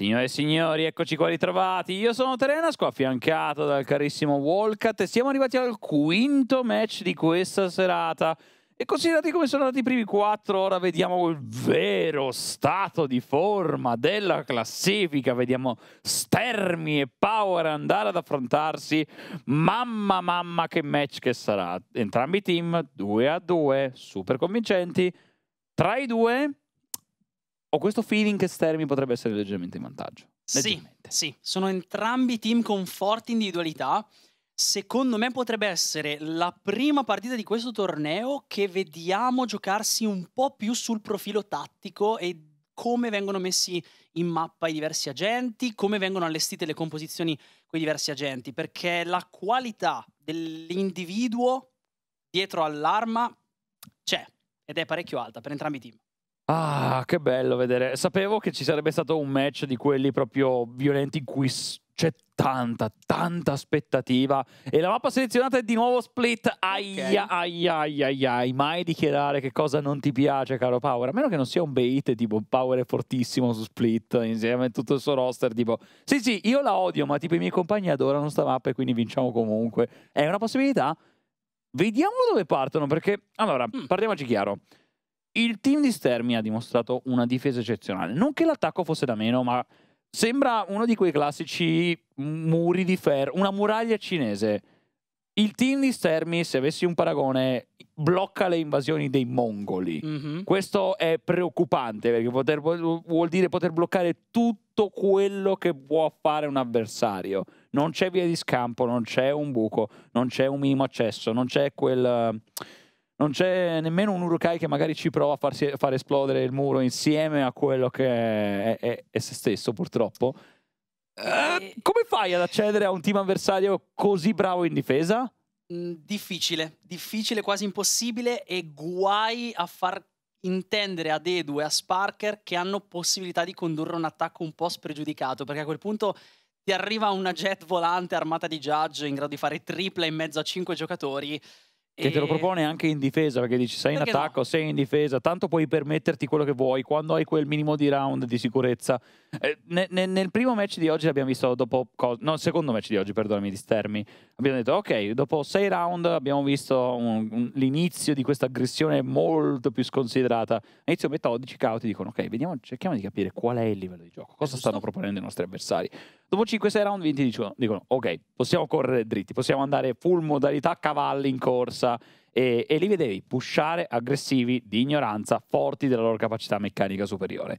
Signore e signori, eccoci qua ritrovati. Io sono Terenasco, affiancato dal carissimo Wolcat e siamo arrivati al quinto match di questa serata. E considerati come sono andati i primi quattro, ora vediamo il vero stato di forma della classifica. Vediamo Stermi e Power andare ad affrontarsi. Mamma mamma che match che sarà. Entrambi i team 2 a 2, super convincenti. Tra i due ho questo feeling che Stermi potrebbe essere leggermente in vantaggio. Leggermente. Sì, sì, sono entrambi team con forti individualità. Secondo me potrebbe essere la prima partita di questo torneo che vediamo giocarsi un po' più sul profilo tattico e come vengono messi in mappa i diversi agenti, come vengono allestite le composizioni con i diversi agenti, perché la qualità dell'individuo dietro all'arma c'è ed è parecchio alta per entrambi i team. Ah, che bello vedere. Sapevo che ci sarebbe stato un match di quelli proprio violenti in cui c'è tanta, tanta aspettativa. E la mappa selezionata è di nuovo split. Aia, okay. aia, aia, aia. Mai dichiarare che cosa non ti piace, caro Power. A meno che non sia un bait, tipo Power è fortissimo su split, insieme a tutto il suo roster. Tipo, sì, sì, io la odio, ma tipo i miei compagni adorano sta mappa e quindi vinciamo comunque. È una possibilità? Vediamo dove partono, perché... Allora, mm. parliamoci chiaro. Il team di Stermi ha dimostrato una difesa eccezionale. Non che l'attacco fosse da meno, ma sembra uno di quei classici muri di ferro, una muraglia cinese. Il team di Stermi, se avessi un paragone, blocca le invasioni dei mongoli. Mm-hmm. Questo è preoccupante perché poter, vuol dire poter bloccare tutto quello che può fare un avversario. Non c'è via di scampo, non c'è un buco, non c'è un minimo accesso, non c'è quel non c'è nemmeno un Urukai che magari ci prova a, farsi, far esplodere il muro insieme a quello che è, è, è se stesso, purtroppo. Eh, come fai ad accedere a un team avversario così bravo in difesa? Mm, difficile, difficile, quasi impossibile e guai a far intendere a Dedu e a Sparker che hanno possibilità di condurre un attacco un po' spregiudicato, perché a quel punto ti arriva una jet volante armata di judge in grado di fare tripla in mezzo a cinque giocatori che te lo propone anche in difesa, perché dici sei in attacco, no? sei in difesa, tanto puoi permetterti quello che vuoi quando hai quel minimo di round di sicurezza. Eh, ne, ne, nel primo match di oggi l'abbiamo visto dopo... no, il secondo match di oggi, perdonami, di Stermi. Abbiamo detto, ok, dopo sei round abbiamo visto l'inizio di questa aggressione molto più sconsiderata. Inizio metodici, cauti dicono, ok, vediamo, cerchiamo di capire qual è il livello di gioco, cosa stanno proponendo i nostri avversari. Dopo 5-6 round vinti dicono, dicono, ok, possiamo correre dritti, possiamo andare full modalità cavalli in corsa e, e li vedevi pushare aggressivi, di ignoranza, forti della loro capacità meccanica superiore.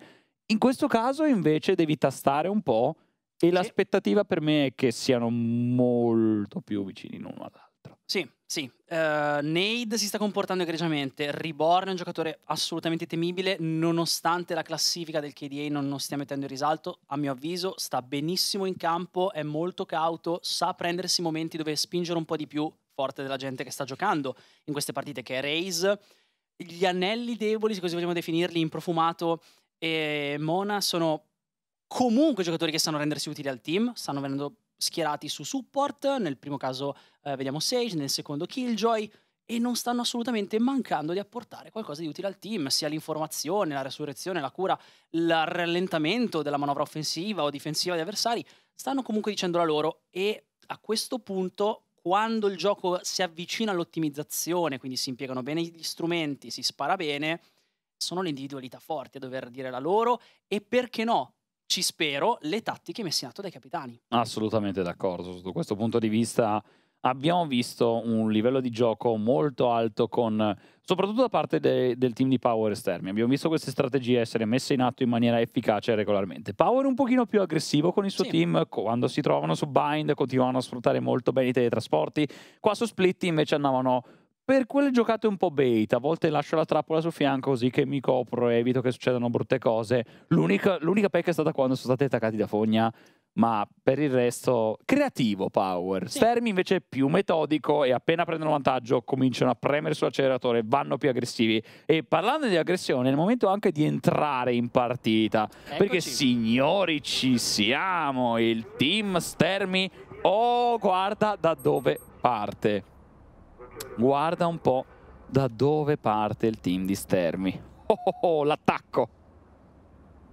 In questo caso invece devi tastare un po' e sì. l'aspettativa per me è che siano molto più vicini l'uno all'altro. 4. Sì, sì. Uh, Nade si sta comportando egregiamente. Reborn è un giocatore assolutamente temibile, nonostante la classifica del KDA non, non stia mettendo in risalto. A mio avviso, sta benissimo in campo, è molto cauto, sa prendersi momenti dove spingere un po' di più forte della gente che sta giocando in queste partite, che è Raze. Gli anelli deboli, se così vogliamo definirli, in profumato e Mona sono comunque giocatori che sanno rendersi utili al team, stanno venendo schierati su support, nel primo caso eh, vediamo Sage, nel secondo Killjoy, e non stanno assolutamente mancando di apportare qualcosa di utile al team, sia l'informazione, la resurrezione, la cura, il rallentamento della manovra offensiva o difensiva degli avversari, stanno comunque dicendo la loro e a questo punto quando il gioco si avvicina all'ottimizzazione, quindi si impiegano bene gli strumenti, si spara bene, sono le individualità forti a dover dire la loro e perché no ci spero, le tattiche messe in atto dai capitani. Assolutamente d'accordo, sotto questo punto di vista abbiamo visto un livello di gioco molto alto con, soprattutto da parte de, del team di Power esterni. Abbiamo visto queste strategie essere messe in atto in maniera efficace e regolarmente. Power un pochino più aggressivo con il suo sì. team, quando si trovano su Bind continuavano a sfruttare molto bene i teletrasporti. Qua su Split invece andavano per quelle giocate un po' bait, a volte lascio la trappola sul fianco così che mi copro e evito che succedano brutte cose. L'unica, l'unica pecca è stata quando sono stati attaccati da Fogna, ma per il resto creativo Power. Sì. Stermi invece è più metodico e appena prendono vantaggio cominciano a premere sull'acceleratore, vanno più aggressivi. E parlando di aggressione, è il momento anche di entrare in partita, Eccoci. perché signori ci siamo, il team Stermi, oh guarda da dove parte guarda un po' da dove parte il team di Stermi. Oh, oh, oh l'attacco!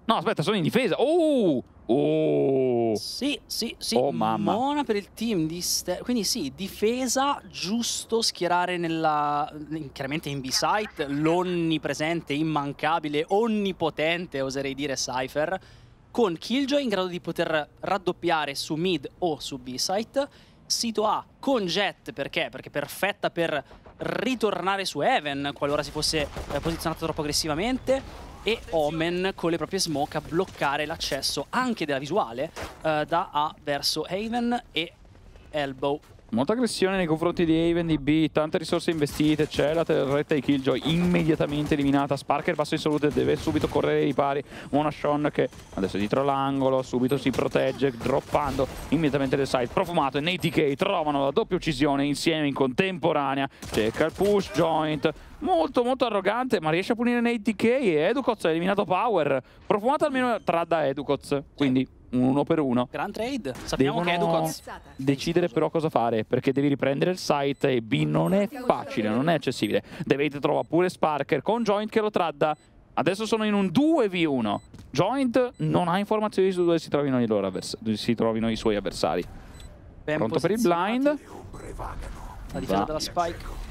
No, aspetta, sono in difesa. Oh! Oh! Sì, sì, sì. Oh, mamma. Mona per il team di Ster Quindi sì, difesa, giusto schierare nella... Chiaramente in B-Site, l'onnipresente, immancabile, onnipotente, oserei dire, Cypher. Con Killjoy in grado di poter raddoppiare su mid o su B-Site sito A con Jet, perché? Perché è perfetta per ritornare su Heaven qualora si fosse eh, posizionato troppo aggressivamente e Omen con le proprie smoke a bloccare l'accesso anche della visuale eh, da A verso Haven e Elbow Molta aggressione nei confronti di Haven, di B, tante risorse investite, c'è la terretta di Killjoy immediatamente eliminata, Sparker basso in salute, deve subito correre ai ripari, Monashon che adesso è dietro l'angolo, subito si protegge, droppando immediatamente del side, profumato e NTK trovano la doppia uccisione insieme in contemporanea, cerca il push, joint, molto molto arrogante ma riesce a punire Nate DK e Educoz ha eliminato Power profumato almeno tra da Educoz quindi un uno per uno. Gran trade, sappiamo che Educoz... decidere però cosa fare, perché devi riprendere il site e B non è facile, non è accessibile. Devate trova pure Sparker con Joint che lo tradda. Adesso sono in un 2v1. Joint non ha informazioni su dove si trovino, si trovino i suoi avversari. Ben Pronto per il blind. La difesa della Spike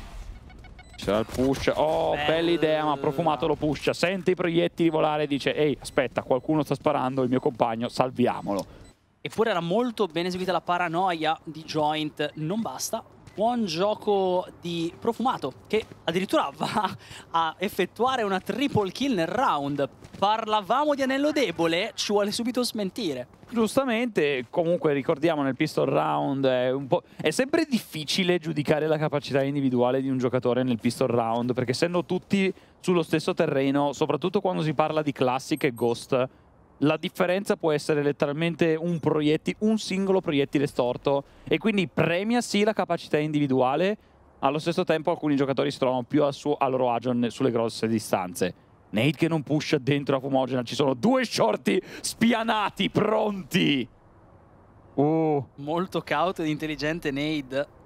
c'è il push. Oh, bella idea, ma profumato lo pusha. Sente i proiettili volare e dice Ehi, aspetta, qualcuno sta sparando, il mio compagno, salviamolo. Eppure era molto ben eseguita la paranoia di Joint. Non basta, buon gioco di Profumato che addirittura va a effettuare una triple kill nel round. Parlavamo di anello debole, ci vuole subito smentire. Giustamente, comunque ricordiamo nel pistol round è, è, sempre difficile giudicare la capacità individuale di un giocatore nel pistol round perché essendo tutti sullo stesso terreno, soprattutto quando si parla di classic e ghost, la differenza può essere letteralmente un, un singolo proiettile storto e quindi premia sì la capacità individuale, allo stesso tempo alcuni giocatori si trovano più a, suo, a loro agio sulle grosse distanze. Nate che non pusha dentro la fumogena, ci sono due shorty spianati, pronti! Uh. Molto cauto ed intelligente Nade.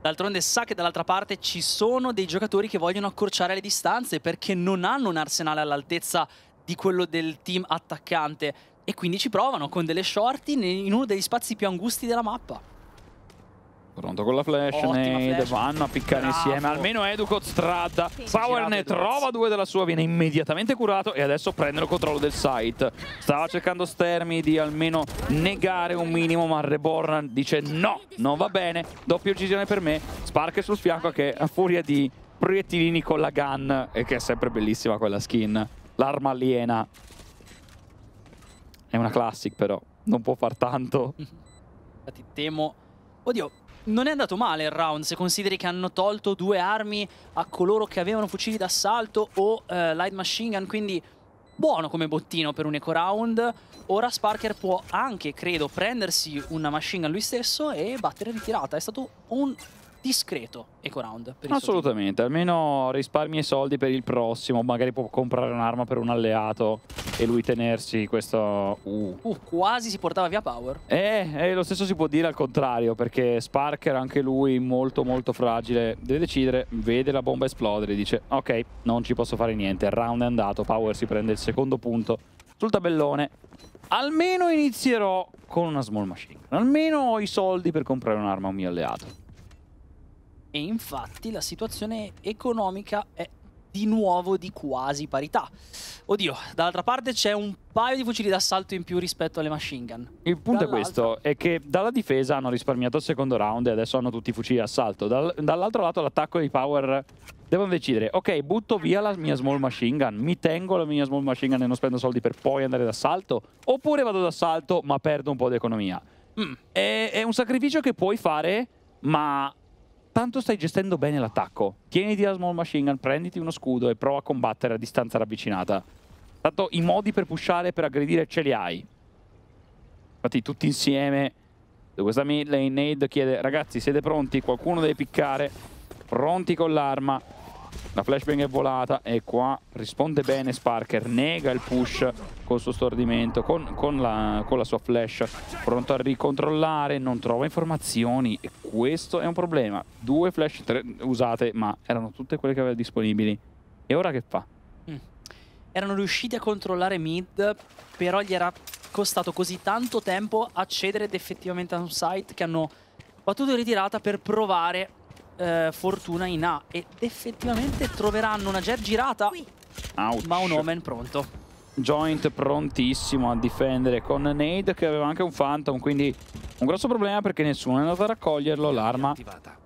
D'altronde sa che dall'altra parte ci sono dei giocatori che vogliono accorciare le distanze perché non hanno un arsenale all'altezza di quello del team attaccante. E quindi ci provano con delle short in uno degli spazi più angusti della mappa. Pronto con la flash, Nade vanno a piccare Bravo. insieme, almeno Educo strada, Power ne trova due della sua, viene immediatamente curato e adesso prende il controllo del site. Stava cercando Stermi di almeno negare un minimo, ma Reborn dice no, non va bene, doppia uccisione per me, Spark sul fianco che a furia di proiettilini con la gun, e che è sempre bellissima quella skin. L'arma aliena. È una classic però, non può far tanto. Ti temo... Oddio, non è andato male il round se consideri che hanno tolto due armi a coloro che avevano fucili d'assalto o eh, light machine gun, quindi buono come bottino per un eco round. Ora Sparker può anche, credo, prendersi una machine gun lui stesso e battere ritirata. È stato un discreto eco round. Assolutamente, almeno risparmi i soldi per il prossimo, magari può comprare un'arma per un alleato e lui tenersi questo... Uh. uh quasi si portava via Power. Eh, eh, lo stesso si può dire al contrario, perché Sparker anche lui molto molto fragile, deve decidere, vede la bomba esplodere, dice ok, non ci posso fare niente, il round è andato, Power si prende il secondo punto sul tabellone. Almeno inizierò con una small machine. Almeno ho i soldi per comprare un'arma a un mio alleato e infatti la situazione economica è di nuovo di quasi parità. Oddio, dall'altra parte c'è un paio di fucili d'assalto in più rispetto alle machine gun. Il punto è questo, è che dalla difesa hanno risparmiato il secondo round e adesso hanno tutti i fucili d'assalto. Dal, dall'altro lato l'attacco di Power devono decidere, ok, butto via la mia small machine gun, mi tengo la mia small machine gun e non spendo soldi per poi andare d'assalto, oppure vado d'assalto ma perdo un po' di economia. Mm. È, è un sacrificio che puoi fare, ma tanto stai gestendo bene l'attacco. Tieniti la small machine gun, prenditi uno scudo e prova a combattere a distanza ravvicinata. Tanto i modi per pushare e per aggredire ce li hai. Infatti tutti insieme, questa mid lane, Nade chiede, ragazzi siete pronti? Qualcuno deve piccare, pronti con l'arma. La flashbang è volata e qua risponde bene Sparker, nega il push col suo stordimento, con, con, la, con la, sua flash, pronto a ricontrollare, non trova informazioni e questo è un problema. Due flash usate, ma erano tutte quelle che aveva disponibili. E ora che fa? Mm. Erano riusciti a controllare mid, però gli era costato così tanto tempo accedere ed effettivamente a un site che hanno battuto in ritirata per provare eh, fortuna in A ed effettivamente troveranno una jet girata Ouch. ma un Omen pronto Joint prontissimo a difendere con Nade che aveva anche un Phantom quindi un grosso problema perché nessuno è andato a raccoglierlo l'arma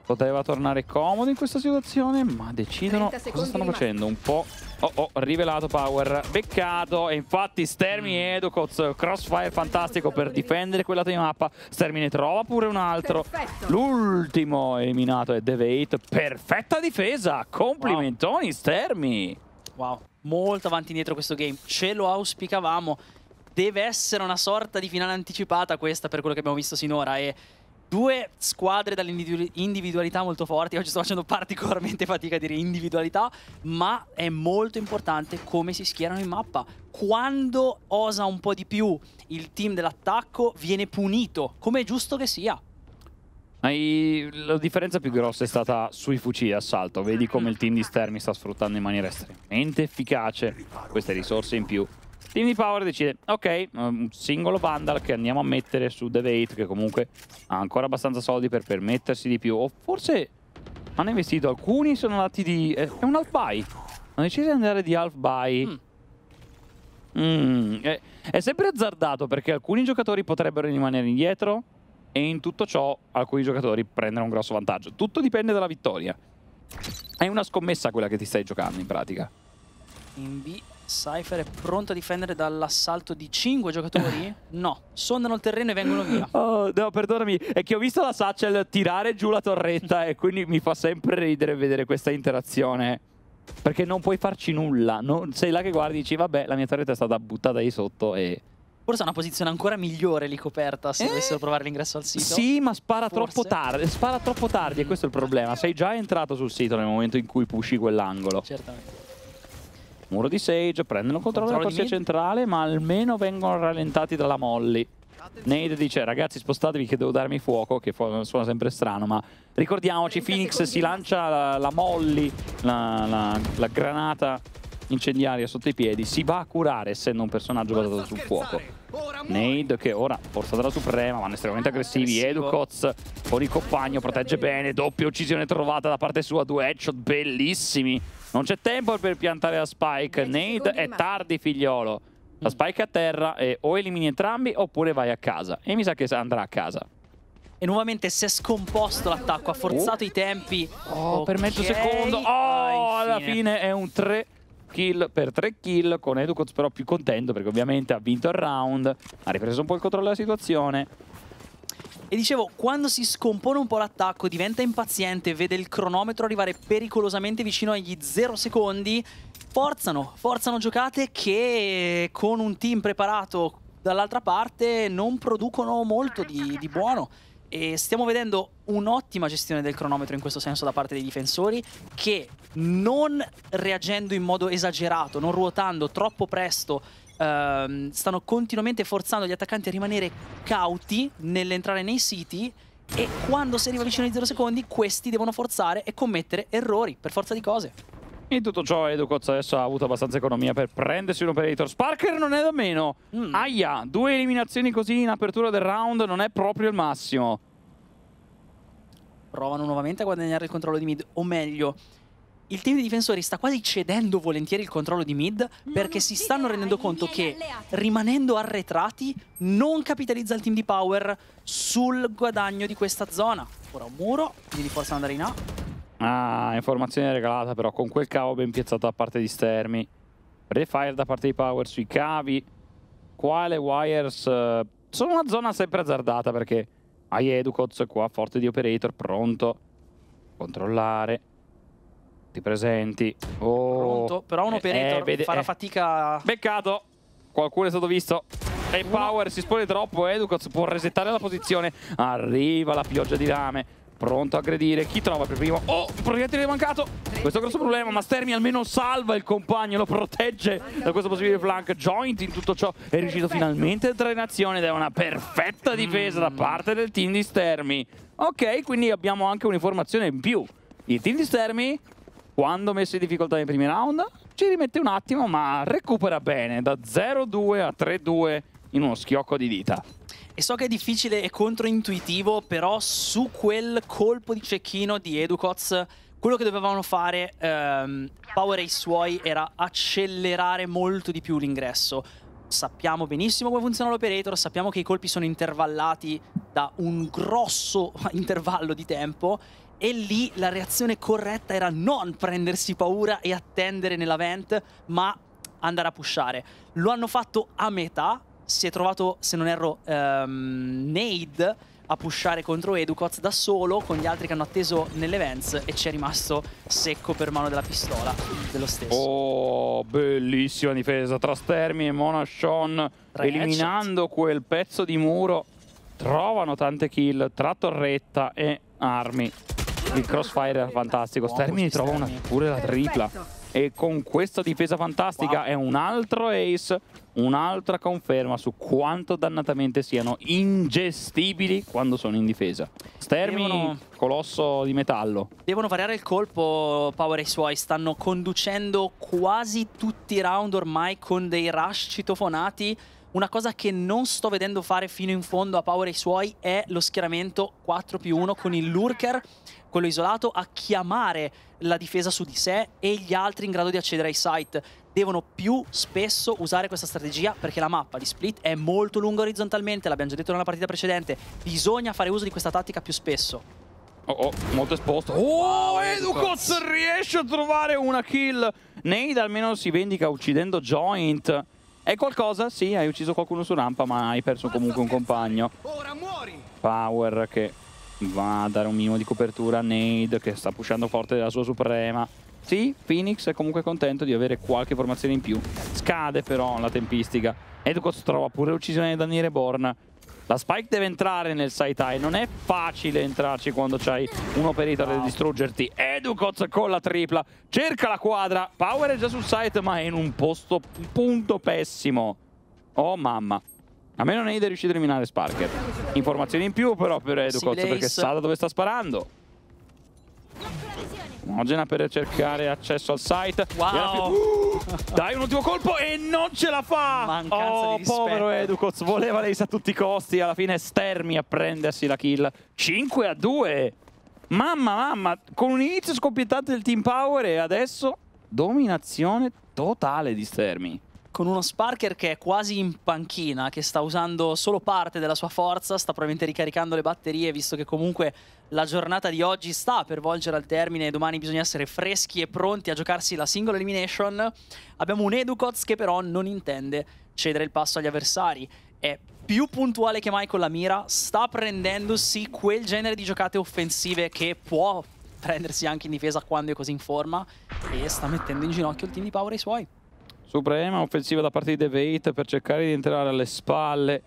poteva tornare comodo in questa situazione ma decidono cosa stanno facendo un po' Oh oh, rivelato Power, beccato e infatti Stermi e mm. Educoz, crossfire fantastico per difendere quella team mappa, Stermi ne trova pure un altro, l'ultimo eliminato è Devate, perfetta difesa, complimentoni wow. Stermi! Wow, molto avanti indietro questo game, ce lo auspicavamo, deve essere una sorta di finale anticipata questa per quello che abbiamo visto sinora e... Due squadre dall'individualità molto forti, oggi sto facendo particolarmente fatica a dire individualità, ma è molto importante come si schierano in mappa. Quando osa un po' di più il team dell'attacco viene punito, come è giusto che sia. La differenza più grossa è stata sui fucili d'assalto. Vedi come il team di Stermi sta sfruttando in maniera estremamente efficace queste risorse in più Team di Power decide, ok, un singolo bundle che andiamo a mettere su The Devate, che comunque ha ancora abbastanza soldi per permettersi di più. O forse hanno investito, alcuni sono andati di... Eh, è un half buy. Hanno deciso di andare di half buy. Mm. Mm, è, è, sempre azzardato perché alcuni giocatori potrebbero rimanere indietro e in tutto ciò alcuni giocatori prendono un grosso vantaggio. Tutto dipende dalla vittoria. È una scommessa quella che ti stai giocando in pratica. In B Cypher è pronto a difendere dall'assalto di 5 giocatori? No, sondano il terreno e vengono via. Oh, no, perdonami, è che ho visto la Satchel tirare giù la torretta e quindi mi fa sempre ridere vedere questa interazione. Perché non puoi farci nulla. Non, sei là che guardi e dici, vabbè, la mia torretta è stata buttata lì sotto e... Forse è una posizione ancora migliore lì coperta se eh? dovessero provare l'ingresso al sito. Sì, ma spara Forse. troppo tardi, spara troppo tardi mm. e questo è il problema. Sei già entrato sul sito nel momento in cui pushi quell'angolo. Certamente. Muro di Sage, prendono controllo, della corsia centrale, ma almeno vengono rallentati dalla Molly. Nade dice ragazzi spostatevi che devo darmi fuoco che suona sempre strano ma ricordiamoci Phoenix si lancia la, la molly la, la, la, granata incendiaria sotto i piedi si va a curare essendo un personaggio basato sul fuoco Nade che ora forza della suprema vanno estremamente ah, aggressivi Educoz con il compagno protegge bene doppia uccisione trovata da parte sua due headshot bellissimi non c'è tempo per piantare la spike. Nate è tardi, figliolo. La spike a terra e o elimini entrambi oppure vai a casa. E mi sa che andrà a casa. E nuovamente si è scomposto l'attacco, ha oh. forzato oh. i tempi. Oh, okay. per mezzo secondo. Oh, ah, alla fine è un 3 kill per 3 kill con Educoz però più contento perché ovviamente ha vinto il round, ha ripreso un po' il controllo della situazione e dicevo, quando si scompone un po' l'attacco, diventa impaziente, vede il cronometro arrivare pericolosamente vicino agli 0 secondi, forzano, forzano giocate che con un team preparato dall'altra parte non producono molto di, di buono. E stiamo vedendo un'ottima gestione del cronometro in questo senso da parte dei difensori che non reagendo in modo esagerato, non ruotando troppo presto ehm, stanno continuamente forzando gli attaccanti a rimanere cauti nell'entrare nei siti e quando si arriva vicino ai 0 secondi questi devono forzare e commettere errori per forza di cose. In tutto ciò Educoz adesso ha avuto abbastanza economia per prendersi un operator. Sparker non è da meno. Mm. Aia, due eliminazioni così in apertura del round non è proprio il massimo. Provano nuovamente a guadagnare il controllo di mid, o meglio, il team di difensori sta quasi cedendo volentieri il controllo di mid perché si stanno rendendo conto che rimanendo arretrati non capitalizza il team di Power sul guadagno di questa zona. Ora un muro, quindi forza andare in A. Ah, informazione regalata però con quel cavo ben piazzato da parte di Stermi. Refire da parte di Power sui cavi. Quale wires eh, sono una zona sempre azzardata perché hai Educoz qua, forte di Operator, pronto. Controllare ti presenti. Oh. Pronto, però un operator eh, eh farà eh. fatica. Beccato. Qualcuno è stato visto. E Power si spone troppo, Educaz può resettare la posizione. Arriva la pioggia di rame. Pronto a aggredire. Chi trova per primo? Oh, il proiettile è mancato. Questo è un grosso problema, ma Stermi almeno salva il compagno, lo protegge da questo possibile flank. Joint in tutto ciò è riuscito finalmente a entrare in azione ed è una perfetta difesa mm. da parte del team di Stermi. Ok, quindi abbiamo anche un'informazione in più. Il team di Stermi quando messo in difficoltà nei primi round, ci rimette un attimo, ma recupera bene, da 0-2 a 3-2 in uno schiocco di dita. E so che è difficile e controintuitivo, però su quel colpo di cecchino di Educoz quello che dovevano fare ehm, Power e suoi era accelerare molto di più l'ingresso. Sappiamo benissimo come funziona l'operator, sappiamo che i colpi sono intervallati da un grosso intervallo di tempo e lì la reazione corretta era non prendersi paura e attendere nella vent, ma andare a pushare. Lo hanno fatto a metà, si è trovato, se non erro, um, Nade a pushare contro Educoz da solo con gli altri che hanno atteso nelle Vents e ci è rimasto secco per mano della pistola dello stesso. Oh, bellissima difesa tra Stermi e Monashon eliminando quel pezzo di muro. Trovano tante kill tra torretta e armi il crossfire fantastico. Stermini trova una, pure la tripla. E con questa difesa fantastica è un altro ace, un'altra conferma su quanto dannatamente siano ingestibili quando sono in difesa. Stermini, Devono... colosso di metallo. Devono variare il colpo Power e suoi, stanno conducendo quasi tutti i round ormai con dei rush citofonati una cosa che non sto vedendo fare fino in fondo a Power e i suoi è lo schieramento 4 più 1 con il Lurker, quello isolato, a chiamare la difesa su di sé e gli altri in grado di accedere ai site. Devono più spesso usare questa strategia perché la mappa di split è molto lunga orizzontalmente, l'abbiamo già detto nella partita precedente. Bisogna fare uso di questa tattica più spesso. Oh, oh, molto esposto. Oh, wow, Educoz riesce a trovare una kill. Nade almeno si vendica uccidendo Joint. È qualcosa? Sì, hai ucciso qualcuno su rampa, ma hai perso comunque un compagno. Power che va a dare un minimo di copertura a Nade, che sta pushando forte della sua suprema. Sì, Phoenix è comunque contento di avere qualche formazione in più. Scade però la tempistica. Educos trova pure l'uccisione da Nireborn. La Spike deve entrare nel Saitai, non è facile entrarci quando c'hai un operator wow. da distruggerti. Educoz con la tripla, cerca la quadra, Power è già sul site ma è in un posto, punto pessimo. Oh mamma. A meno Neide è riuscito a eliminare Sparker. Informazioni in più però per Educoz perché sa da dove sta sparando. Omogena per cercare accesso al site. Wow! Uh, dai un ultimo colpo e non ce la fa! Mancanza oh, povero Educoz, voleva l'Ace a tutti i costi. Alla fine Stermi a prendersi la kill. 5 a 2! Mamma mamma, con un inizio scoppiettante del Team Power e adesso dominazione totale di Stermi con uno Sparker che è quasi in panchina, che sta usando solo parte della sua forza, sta probabilmente ricaricando le batterie, visto che comunque la giornata di oggi sta per volgere al termine, e domani bisogna essere freschi e pronti a giocarsi la single elimination. Abbiamo un Educoz che però non intende cedere il passo agli avversari. È più puntuale che mai con la mira, sta prendendosi quel genere di giocate offensive che può prendersi anche in difesa quando è così in forma e sta mettendo in ginocchio il team di Power e i suoi. Suprema offensiva da parte di Devate per cercare di entrare alle spalle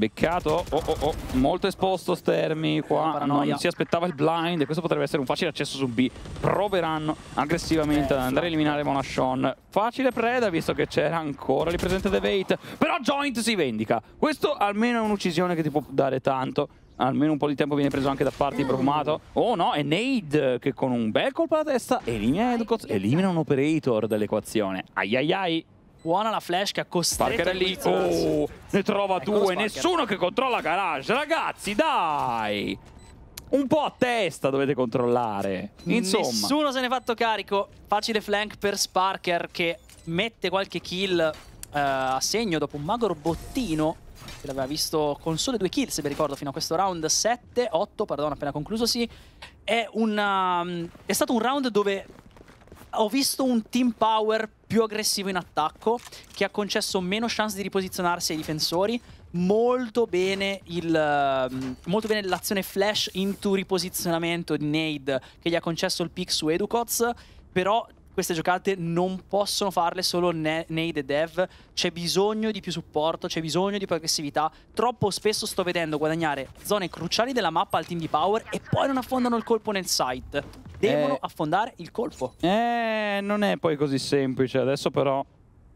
Beccato, oh, oh, oh. molto esposto Stermi qua, non si aspettava il blind e questo potrebbe essere un facile accesso su B. Proveranno aggressivamente eh, ad andare a esatto. eliminare Monashon. Facile preda visto che c'era ancora lì presente The Devate, però Joint si vendica. Questo almeno è un'uccisione che ti può dare tanto almeno un po' di tempo viene preso anche da parte di Profumato, Oh no, è Nade che con un bel colpo alla testa elimina Edcots, elimina un operator dell'equazione. Ai ai ai. Buona la flash che ha costretto Parker è lì, oh, ne trova ecco due, nessuno che controlla Garage, ragazzi, dai! Un po' a testa dovete controllare, insomma. Nessuno se ne è fatto carico, facile flank per Sparker che mette qualche kill eh, a segno dopo un magro bottino che l'aveva visto con sole due kill, se vi ricordo, fino a questo round 7, 8, perdono, appena concluso, sì. È, una, mm, è stato un round dove ho visto un team power più aggressivo in attacco che ha concesso meno chance di riposizionarsi ai difensori molto bene ehm, l'azione flash into riposizionamento di Nade che gli ha concesso il pick su Educoz però queste giocate non possono farle solo Nade e Dev c'è bisogno di più supporto c'è bisogno di più aggressività troppo spesso sto vedendo guadagnare zone cruciali della mappa al team di Power e poi non affondano il colpo nel site Devono eh, affondare il colpo. Eh, non è poi così semplice. Adesso però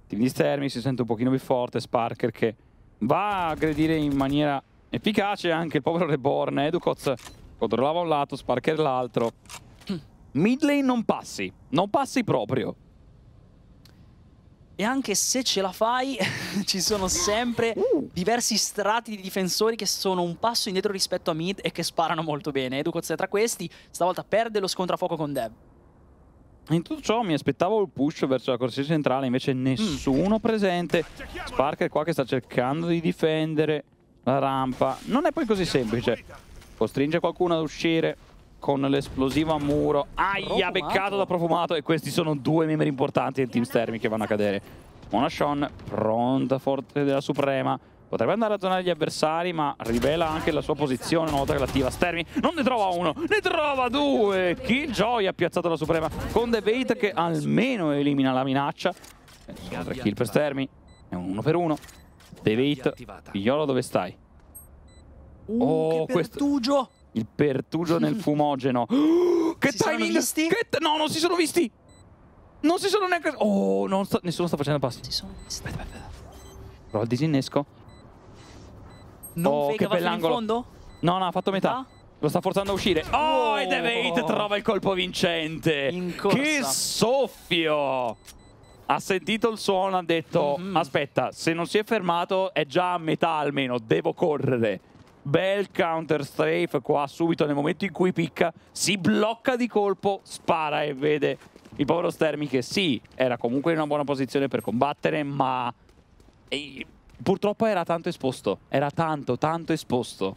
Team di Stermi si sente un pochino più forte. Sparker che va a aggredire in maniera efficace anche il povero Reborn. Educoz controllava un lato, Sparker l'altro. Mm. Midlane non passi, non passi proprio. E anche se ce la fai, ci sono sempre uh. diversi strati di difensori che sono un passo indietro rispetto a mid e che sparano molto bene. Educoz è tra questi, stavolta perde lo scontro a fuoco con Dev. In tutto ciò mi aspettavo il push verso la corsia centrale, invece mm. nessuno mm. presente. Sparker qua che sta cercando di difendere la rampa. Non è poi così semplice. Costringe qualcuno ad uscire con l'esplosivo a muro. Aia, beccato da profumato. E questi sono due membri importanti del team Stermi che vanno a cadere. Monashon, pronta forte della Suprema. Potrebbe andare a zonare gli avversari, ma rivela anche la sua posizione una volta che l'attiva. Stermi non ne trova uno, ne trova due! Killjoy ha piazzato la Suprema con Debate che almeno elimina la minaccia. Sono tre kill per Stermi, è un 1 per 1. Debate, Iolo dove stai? Uh, oh, questo... Il pertugio nel fumogeno. che si timing! Che no, non si sono visti! Non si sono neanche... Oh, non sta... nessuno sta facendo passi. Si sono visti. Aspetta, aspetta. Prova il disinnesco. Non oh, Vega che fondo? No, no, ha fatto metà. Lo sta forzando a uscire. Oh, oh. ed Evate trova il colpo vincente. Che soffio! Ha sentito il suono, ha detto, mm -hmm. aspetta, se non si è fermato è già a metà almeno, devo correre bel counter strafe qua subito nel momento in cui picca, si blocca di colpo, spara e vede il povero Stermi che sì, era comunque in una buona posizione per combattere, ma e purtroppo era tanto esposto, era tanto, tanto esposto.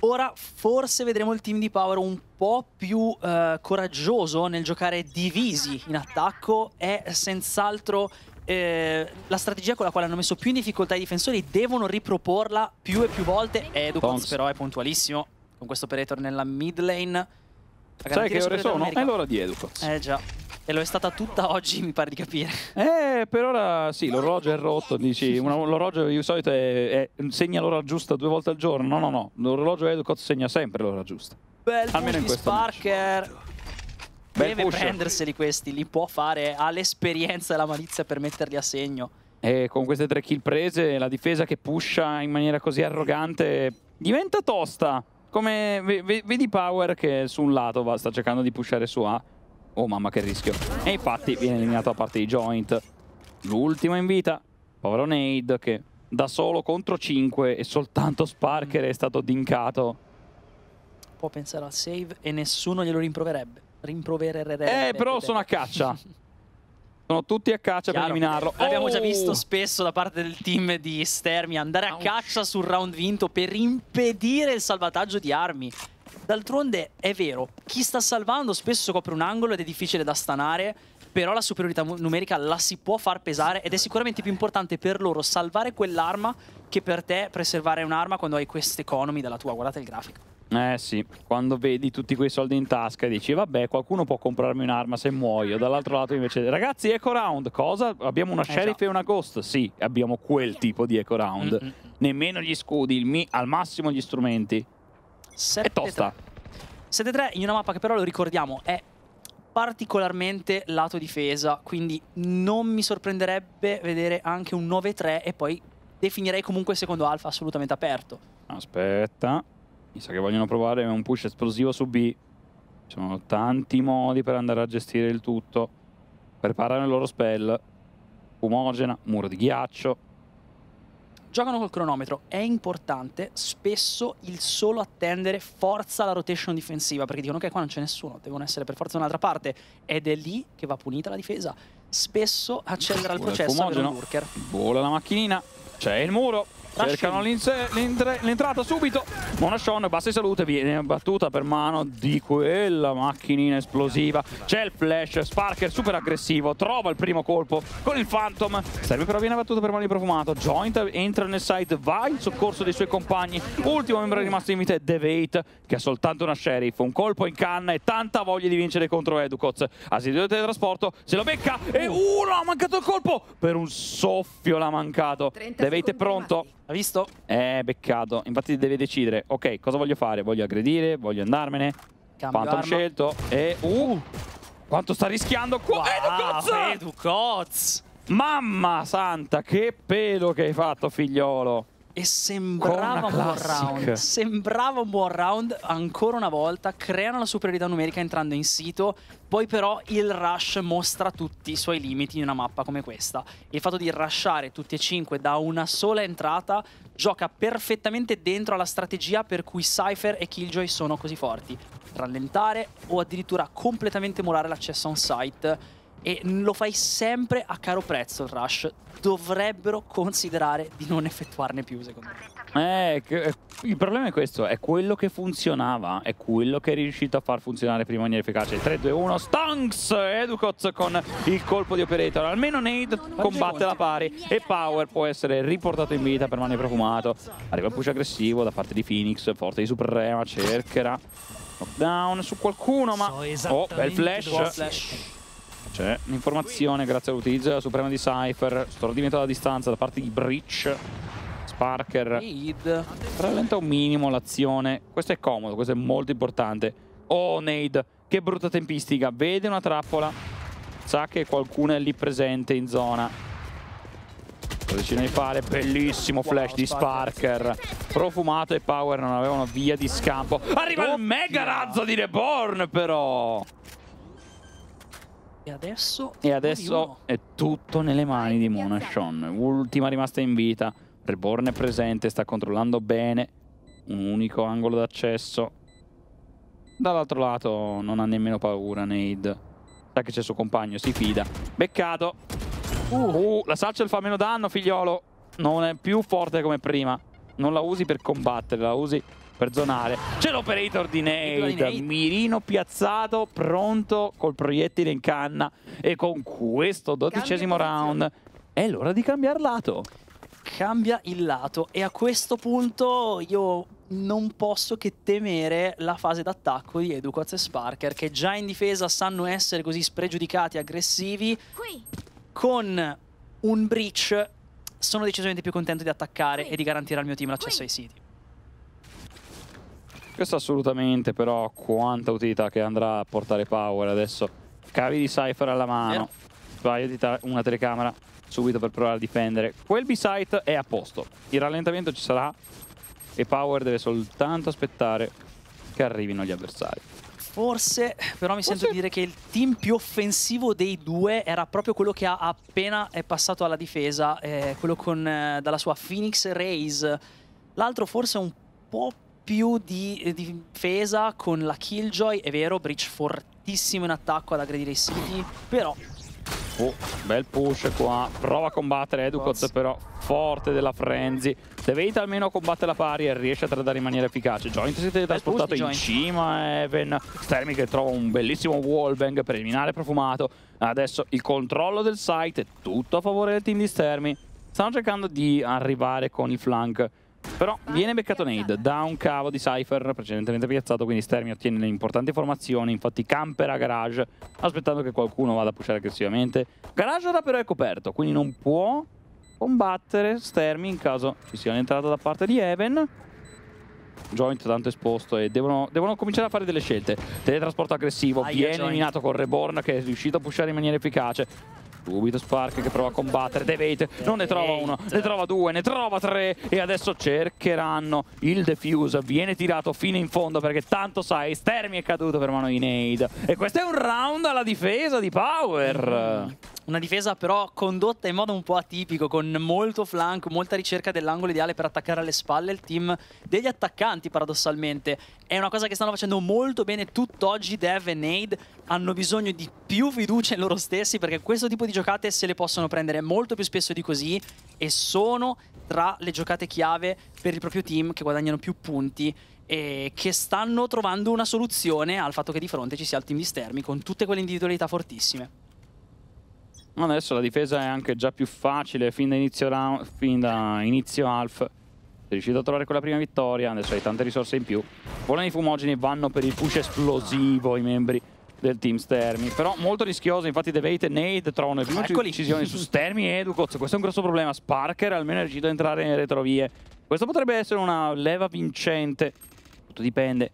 Ora forse vedremo il team di Power un po' più eh, coraggioso nel giocare divisi in attacco, è senz'altro eh, la strategia con la quale hanno messo più in difficoltà i difensori devono riproporla più e più volte. Edukons però è puntualissimo con questo operator nella mid lane. Sai che ore sono? È l'ora di Edukons. Eh già. E lo è stata tutta oggi, mi pare di capire. Eh, per ora sì, l'orologio è rotto, dici. l'orologio di solito è, è, segna l'ora giusta due volte al giorno. No, no, no. L'orologio Educot segna sempre l'ora giusta. Bel Almeno in questo Sparker. Match deve push. prenderseli questi, li può fare, ha l'esperienza e la malizia per metterli a segno. E con queste tre kill prese, la difesa che pusha in maniera così arrogante diventa tosta. Come vedi Power che su un lato va, sta cercando di pushare su A. Oh mamma che rischio. E infatti viene eliminato a parte di Joint. L'ultimo in vita. Povero Nade che da solo contro 5 e soltanto Sparker è stato dincato. Può pensare al save e nessuno glielo rimproverebbe rimprovererei. Eh, però sono a caccia. sono tutti a caccia Chiaro. per eliminarlo. L'abbiamo oh! già visto spesso da parte del team di Stermi andare a Ouch. caccia sul round vinto per impedire il salvataggio di armi. D'altronde è vero, chi sta salvando spesso copre un angolo ed è difficile da stanare, però la superiorità numerica la si può far pesare ed è sicuramente più importante per loro salvare quell'arma che per te preservare un'arma quando hai queste economy dalla tua. Guardate il grafico. Eh sì, quando vedi tutti quei soldi in tasca e dici vabbè qualcuno può comprarmi un'arma se muoio, dall'altro lato invece ragazzi eco round, cosa? Abbiamo una esatto. sheriff e una ghost? Sì, abbiamo quel tipo di eco round, mm -mm. nemmeno gli scudi, al massimo gli strumenti. 7 è tosta. 7-3 in una mappa che però lo ricordiamo è particolarmente lato difesa, quindi non mi sorprenderebbe vedere anche un 9-3 e poi definirei comunque il secondo alfa assolutamente aperto. Aspetta. Mi sa che vogliono provare un push esplosivo su B. Ci sono tanti modi per andare a gestire il tutto. Preparano il loro spell. Fumogena, muro di ghiaccio. Giocano col cronometro, è importante, spesso il solo attendere forza la rotation difensiva, perché dicono che okay, qua non c'è nessuno, devono essere per forza da un'altra parte, ed è lì che va punita la difesa. Spesso accelera il Vola processo il Vola la macchinina, c'è il muro, Cercano l'entrata subito. Monashon, bassa di salute, viene battuta per mano di quella macchinina esplosiva. C'è il flash, Sparker super aggressivo, trova il primo colpo con il Phantom. Serve però viene battuto per mano di Profumato. Joint entra nel side, va in soccorso dei suoi compagni. Ultimo membro rimasto in vita è Devate, che ha soltanto una sheriff, un colpo in canna e tanta voglia di vincere contro Educoz. Asidio del teletrasporto, se lo becca e uh. uno, ha mancato il colpo! Per un soffio l'ha mancato. Devate è pronto. Ha visto? Eh, beccato. Infatti deve decidere. Ok, cosa voglio fare? Voglio aggredire, voglio andarmene. Quanto ho scelto. E... Uh! Quanto sta rischiando qua? Wow, Edu Mamma santa, che pelo che hai fatto, figliolo. E sembrava un buon round. Sembrava un buon round ancora una volta. Creano la superiorità numerica entrando in sito. Poi, però, il rush mostra tutti i suoi limiti in una mappa come questa. Il fatto di rushare tutti e cinque da una sola entrata gioca perfettamente dentro alla strategia per cui Cypher e Killjoy sono così forti. Rallentare o addirittura completamente murare l'accesso a un site e lo fai sempre a caro prezzo il rush. Dovrebbero considerare di non effettuarne più, secondo me. Eh, eh, il problema è questo, è quello che funzionava, è quello che è riuscito a far funzionare prima in maniera efficace. 3, 2, 1, Stunks! Educoz con il colpo di Operator. Almeno Nade combatte la pari e Power può essere riportato in vita per mani profumato. Arriva il push aggressivo da parte di Phoenix, forte di Suprema, cercherà. Knockdown su qualcuno, ma... Oh, bel flash. Buon flash. C'è un'informazione grazie all'utilizzo della Suprema di Cypher. Stordimento alla distanza da parte di Breach. Sparker rallenta un minimo l'azione. Questo è comodo, questo è molto importante. Oh, Nade, che brutta tempistica. Vede una trappola. Sa che qualcuno è lì presente in zona. Lo decide di fare. Bellissimo flash wow, di Sparker. Profumato e Power non avevano via di scampo. Arriva oh, il mega razzo di Reborn, però. E adesso, e adesso è tutto nelle mani di Mona Sean. Ultima rimasta in vita. Reborn è presente, sta controllando bene. Un unico angolo d'accesso. Dall'altro lato non ha nemmeno paura Nade. Sa che c'è suo compagno, si fida. Beccato. Uh, uh, la Satchel fa meno danno, figliolo. Non è più forte come prima. Non la usi per combattere, la usi per zonare. C'è l'operator di Nate, mirino piazzato, pronto col proiettile in canna e con questo dodicesimo round è l'ora di cambiare lato. Cambia il lato e a questo punto io non posso che temere la fase d'attacco di Educaz e Sparker che già in difesa sanno essere così spregiudicati e aggressivi. Qui. Con un breach sono decisamente più contento di attaccare Qui. e di garantire al mio team l'accesso ai siti. Questo assolutamente, però quanta utilità che andrà a portare Power adesso. Cavi di Cypher alla mano. Sbaglio di una telecamera subito per provare a difendere. Quel B-Site è a posto. Il rallentamento ci sarà e Power deve soltanto aspettare che arrivino gli avversari. Forse, però mi Forse... sento dire che il team più offensivo dei due era proprio quello che ha appena è passato alla difesa, eh, quello con, eh, dalla sua Phoenix Rays. L'altro forse un po' più di eh, difesa con la Killjoy, è vero, Breach fortissimo in attacco ad aggredire i siti, però... Oh, bel push qua, prova a combattere Educoz però forte della Frenzy Devate almeno combattere la pari e riesce a tradare in maniera efficace Joint si è trasportato in cima Even Stermi che trova un bellissimo wallbang per eliminare profumato Adesso il controllo del site è tutto a favore del team di Stermi Stanno cercando di arrivare con il flank però viene beccato Nade da un cavo di Cypher precedentemente piazzato, quindi Stermi ottiene le importanti formazioni, infatti campera Garage, aspettando che qualcuno vada a pushare aggressivamente. Garage ora però è coperto, quindi non può combattere Stermi in caso ci sia un'entrata da parte di Even. Joint tanto esposto e devono, devono, cominciare a fare delle scelte. Teletrasporto aggressivo, Aia, viene Joint. minato con Reborn che è riuscito a pushare in maniera efficace. Subito Spark che prova a combattere, De Veit non ne trova uno, ne trova due, ne trova tre e adesso cercheranno il defuse, viene tirato fino in fondo perché tanto sai, Stermi è caduto per mano di Nade e questo è un round alla difesa di Power. Mm. Una difesa però condotta in modo un po' atipico, con molto flank, molta ricerca dell'angolo ideale per attaccare alle spalle il team degli attaccanti paradossalmente. È una cosa che stanno facendo molto bene tutt'oggi Dev e Nade, hanno bisogno di più fiducia in loro stessi perché questo tipo di giocate se le possono prendere molto più spesso di così e sono tra le giocate chiave per il proprio team che guadagnano più punti e che stanno trovando una soluzione al fatto che di fronte ci sia il team di Stermi con tutte quelle individualità fortissime. Adesso la difesa è anche già più facile fin da inizio, round, fin da inizio half. È riuscito a trovare quella prima vittoria, adesso hai tante risorse in più. Volano i fumogeni vanno per il push esplosivo i membri del team Stermi, però molto rischioso, infatti Devate e Nade trovano le prime Eccoli. decisioni su Stermi e Educoz, questo è un grosso problema, Sparker almeno è riuscito ad entrare nelle retrovie, questa potrebbe essere una leva vincente, tutto dipende.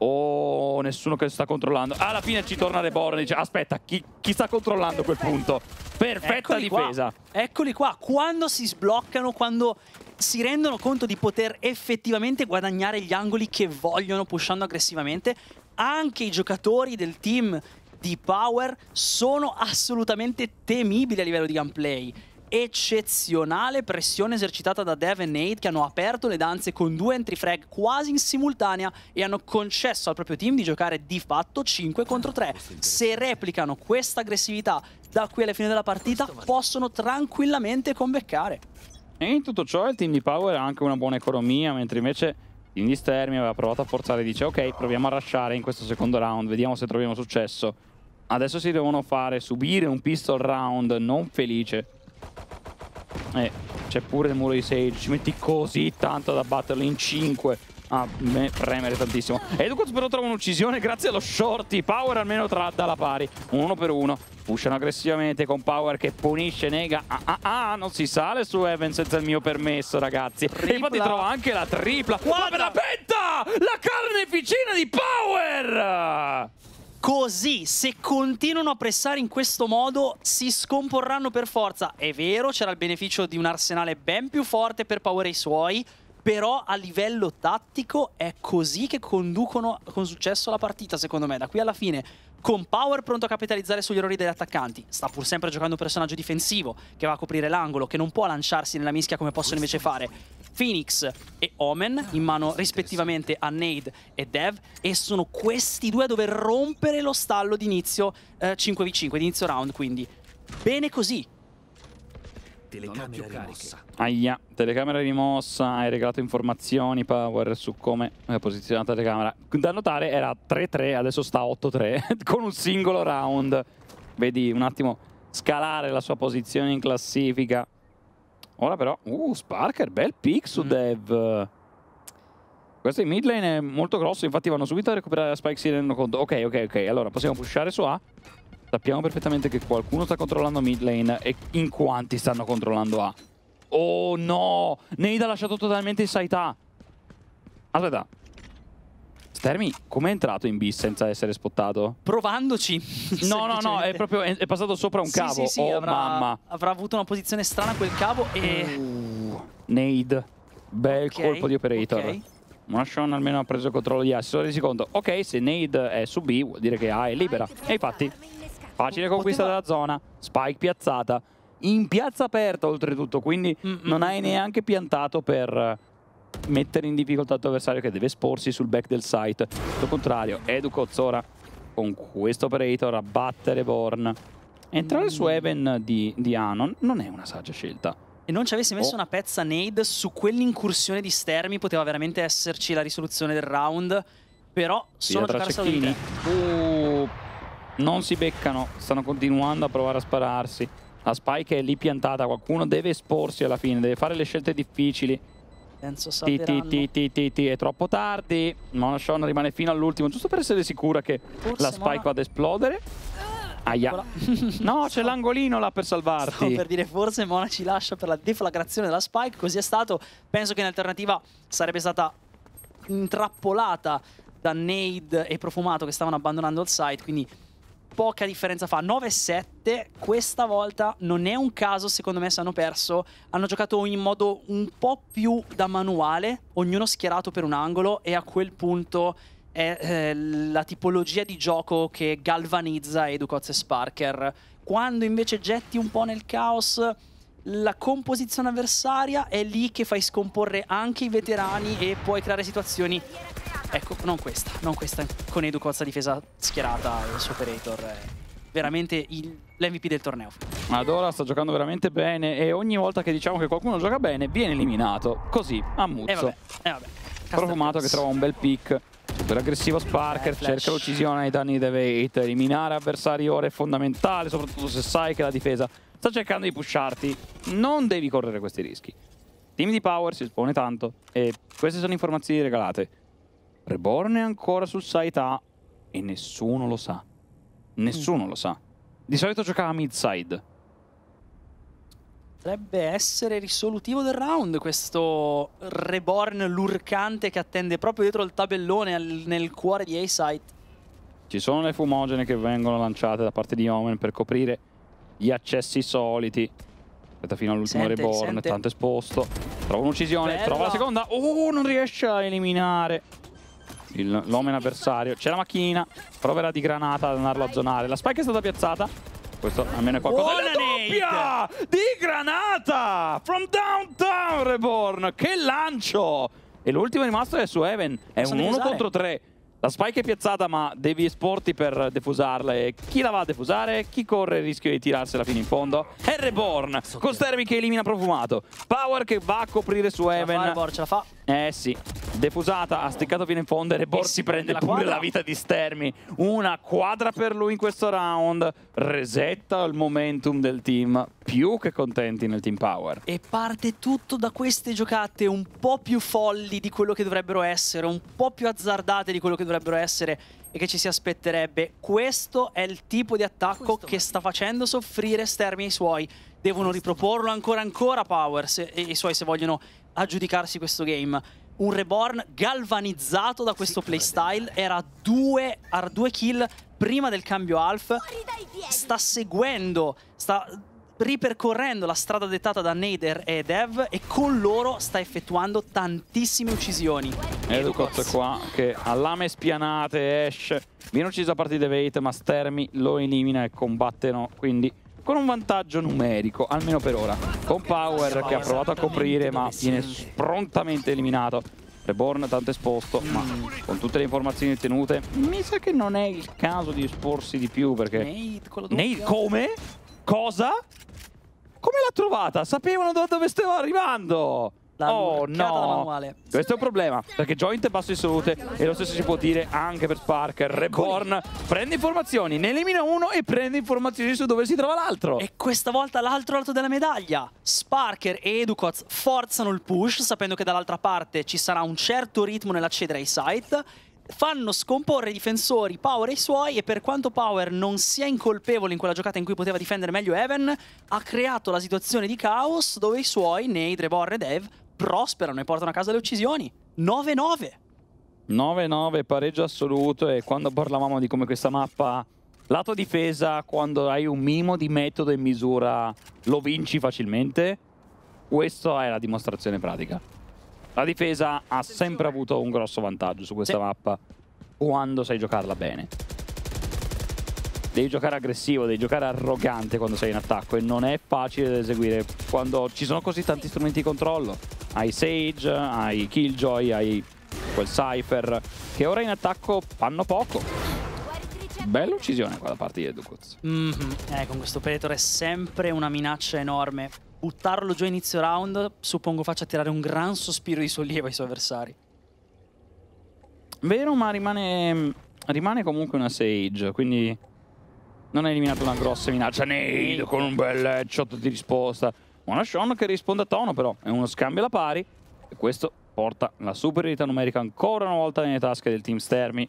Oh, nessuno che sta controllando. Alla fine ci torna Reborn e dice, aspetta, chi, chi sta controllando quel punto? Perfetta Eccoli difesa. Qua. Eccoli qua, quando si sbloccano, quando si rendono conto di poter effettivamente guadagnare gli angoli che vogliono pushando aggressivamente, anche i giocatori del team di Power sono assolutamente temibili a livello di gameplay eccezionale pressione esercitata da Dev e Nate che hanno aperto le danze con due entry frag quasi in simultanea e hanno concesso al proprio team di giocare di fatto 5 contro 3. Se replicano questa aggressività da qui alla fine della partita possono tranquillamente conbeccare. E in tutto ciò il team di Power ha anche una buona economia mentre invece quindi Stermi aveva provato a forzare dice ok proviamo a rushare in questo secondo round, vediamo se troviamo successo. Adesso si devono fare subire un pistol round non felice. E eh, c'è pure il muro di Sage, ci metti così tanto da abbatterlo in 5 a me premere tantissimo. Educoz però trova un'uccisione grazie allo shorty. Power almeno tra dalla pari. Uno per uno. Pushano aggressivamente con Power che punisce, nega. Ah, ah, ah, non si sale su Evan senza il mio permesso, ragazzi. Tripla. E infatti trova anche la tripla. Guarda, Guarda la penta! La carneficina di Power! così se continuano a pressare in questo modo si scomporranno per forza è vero c'era il beneficio di un arsenale ben più forte per Power e i suoi però a livello tattico è così che conducono con successo la partita, secondo me. Da qui alla fine, con Power pronto a capitalizzare sugli errori degli attaccanti, sta pur sempre giocando un personaggio difensivo che va a coprire l'angolo, che non può lanciarsi nella mischia come possono invece fare Phoenix e Omen, in mano rispettivamente a Nade e Dev, e sono questi due a dover rompere lo stallo di inizio eh, 5v5, di inizio round, quindi bene così. Telecamera rimossa. Aia, telecamera rimossa, hai regalato informazioni Power su come è eh, posizionata la telecamera. Da notare era 3-3, adesso sta 8-3 con un singolo round. Vedi un attimo scalare la sua posizione in classifica. Ora però, uh, Sparker, bel pick su mm. Dev. Questo in mid lane è molto grosso, infatti vanno subito a recuperare la Spike si rendono conto. Ok, ok, ok, allora possiamo pushare su A. Sappiamo perfettamente che qualcuno sta controllando mid lane e in quanti stanno controllando A. Oh no! Nade ha lasciato totalmente in saità. Aspetta. Stermi, com'è entrato in B senza essere spottato? Provandoci. no, no, no, è proprio è, passato sopra un sì, cavo. Sì, sì, oh avrà, mamma. Avrà avuto una posizione strana quel cavo e... Uh, Nade. Bel okay, colpo di operator. Okay. Monashon almeno ha preso il controllo di A, si sono resi conto. Ok, se Nade è su B vuol dire che A è libera. E infatti... Facile mm, conquista Poteva... della zona, Spike piazzata, in piazza aperta oltretutto, quindi mm -mm. non mm, hai mm. neanche piantato per eh, mettere in difficoltà il tuo avversario che deve esporsi sul back del site. Lo contrario, Edu ora con questo operator a battere Born. Entrare mm. su Even di, di, Anon non è una saggia scelta. E non ci avessi messo oh. una pezza nade su quell'incursione di Stermi poteva veramente esserci la risoluzione del round. Però solo Via giocare solo di Uh non si beccano, stanno continuando a provare a spararsi. La Spike è lì piantata, qualcuno deve esporsi alla fine, deve fare le scelte difficili. Penso Ti, è troppo tardi. Monashon rimane fino all'ultimo, giusto per essere sicura che Forse la Spike ma... vada ad esplodere. Aia. No, c'è l'angolino là per salvarti. Stavo per dire forse Mona ci lascia per la deflagrazione della Spike, così è stato. Penso che in alternativa sarebbe stata intrappolata da Nade e Profumato che stavano abbandonando il site, quindi poca differenza fa 9-7 questa volta non è un caso secondo me se hanno perso hanno giocato in modo un po' più da manuale ognuno schierato per un angolo e a quel punto è eh, la tipologia di gioco che galvanizza Educoz e Sparker quando invece getti un po' nel caos la composizione avversaria è lì che fai scomporre anche i veterani e puoi creare situazioni ecco non questa non questa con Edu Cozza difesa schierata il suo operator veramente l'MVP del torneo Adora sta giocando veramente bene e ogni volta che diciamo che qualcuno gioca bene viene eliminato così a eh, muzzo e vabbè, eh vabbè. profumato che trova un bel pick Super aggressivo Sparker, eh, cerca l'uccisione ai danni di Devate, eliminare avversari ora è fondamentale, soprattutto se sai che la difesa Sta cercando di pusharti. Non devi correre questi rischi. Team di Power si espone tanto. E queste sono informazioni regalate. Reborn è ancora sul site A. E nessuno lo sa. Nessuno mm. lo sa. Di solito giocava mid side. Potrebbe essere risolutivo del round questo Reborn lurcante che attende proprio dietro il tabellone al, nel cuore di A-Site. Ci sono le fumogene che vengono lanciate da parte di Omen per coprire gli accessi soliti. Aspetta fino all'ultimo Reborn, sente. tanto esposto. Trova un'uccisione, trova la seconda. Oh, non riesce a eliminare l'omen avversario. C'è la macchinina, proverà di granata ad andarlo a zonare. La spike è stata piazzata. Questo almeno è qualcosa Buona doppia di granata from downtown Reborn. Che lancio! E l'ultimo rimasto è su Even. È Posso un 1 contro 3. La spike è piazzata ma devi esporti per defusarla e chi la va a defusare? Chi corre il rischio di tirarsela fino in fondo? Reborn, con Stermi che elimina Profumato, Power che va a coprire su Evan. Ce la fa, Arbor, ce la fa. Eh sì, defusata, ha steccato fino in fondo e Rebor si prende la, pure la vita di Stermi. Una quadra per lui in questo round, resetta il momentum del team, più che contenti nel team power. E parte tutto da queste giocate un po' più folli di quello che dovrebbero essere, un po' più azzardate di quello che dovrebbero essere e che ci si aspetterebbe. Questo è il tipo di attacco Questo che è. sta facendo soffrire Stermi e i suoi. Devono riproporlo ancora ancora Powers e i suoi se vogliono aggiudicarsi questo game. Un Reborn galvanizzato da questo playstyle, eh. era due, era due kill prima del cambio Alf, sta seguendo, sta ripercorrendo la strada dettata da Nader e Dev e con loro sta effettuando tantissime uccisioni. Educot qua che ha lame spianate esce, viene ucciso a parte partita Veit ma Stermi lo elimina e combattono quindi con un vantaggio numerico, almeno per ora. Con Power che ha provato a coprire ma viene prontamente eliminato. Reborn tanto esposto, ma con tutte le informazioni tenute, mi sa che non è il caso di esporsi di più perché... Nate, come? Cosa? Come l'ha trovata? Sapevano da dove stava arrivando! La oh no, questo è un problema perché Joint è basso di salute e lo stesso si può dire anche per Spark. Reborn prende informazioni, ne elimina uno e prende informazioni su dove si trova l'altro. E questa volta l'altro lato della medaglia. Sparker e Educoz forzano il push sapendo che dall'altra parte ci sarà un certo ritmo nell'accedere ai site fanno scomporre i difensori Power e i suoi e per quanto Power non sia incolpevole in quella giocata in cui poteva difendere meglio Evan, ha creato la situazione di caos dove i suoi, Nade, Reborn e Dev prosperano e portano a casa le uccisioni. 9-9. 9-9, pareggio assoluto e quando parlavamo di come questa mappa... Lato difesa, quando hai un minimo di metodo e misura, lo vinci facilmente. Questa è la dimostrazione pratica. La difesa ha sempre avuto un grosso vantaggio su questa sì. mappa quando sai giocarla bene devi giocare aggressivo, devi giocare arrogante quando sei in attacco e non è facile da eseguire quando ci sono così tanti strumenti di controllo. Hai Sage, hai Killjoy, hai quel Cypher che ora in attacco fanno poco. Bella uccisione qua da parte di Edukuz. Mm -hmm. Eh, con questo Predator è sempre una minaccia enorme. Buttarlo giù a inizio round suppongo faccia tirare un gran sospiro di sollievo ai suoi avversari. Vero, ma rimane, rimane comunque una Sage, quindi non ha eliminato una grossa minaccia. Nade con un bel headshot di risposta. Una Sean che risponde a tono però, è uno scambio alla pari e questo porta la superiorità numerica ancora una volta nelle tasche del team Stermi.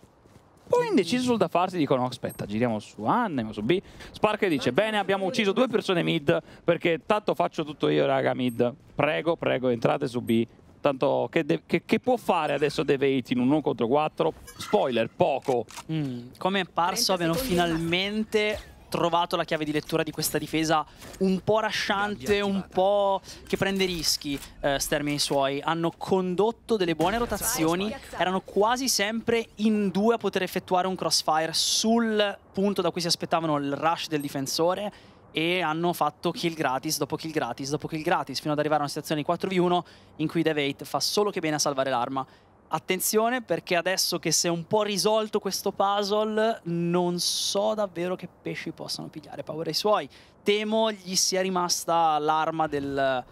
Poi indeciso sul da farsi dicono aspetta giriamo su A, andiamo su B. Spark dice bene abbiamo ucciso due persone mid perché tanto faccio tutto io raga mid. Prego, prego entrate su B Tanto che, che, che, può fare adesso De Veit in un 1 contro 4? Spoiler, poco. Mm, Come è parso abbiano finalmente trovato la chiave di lettura di questa difesa un po' rasciante, un po' che prende rischi eh, Stermi e i suoi. Hanno condotto delle buone rotazioni, erano quasi sempre in due a poter effettuare un crossfire sul punto da cui si aspettavano il rush del difensore e hanno fatto kill gratis dopo kill gratis dopo kill gratis fino ad arrivare a una situazione di 4v1 in cui Dev8 fa solo che bene a salvare l'arma. Attenzione perché adesso che si è un po' risolto questo puzzle non so davvero che pesci possano pigliare paura ai suoi. Temo gli sia rimasta l'arma del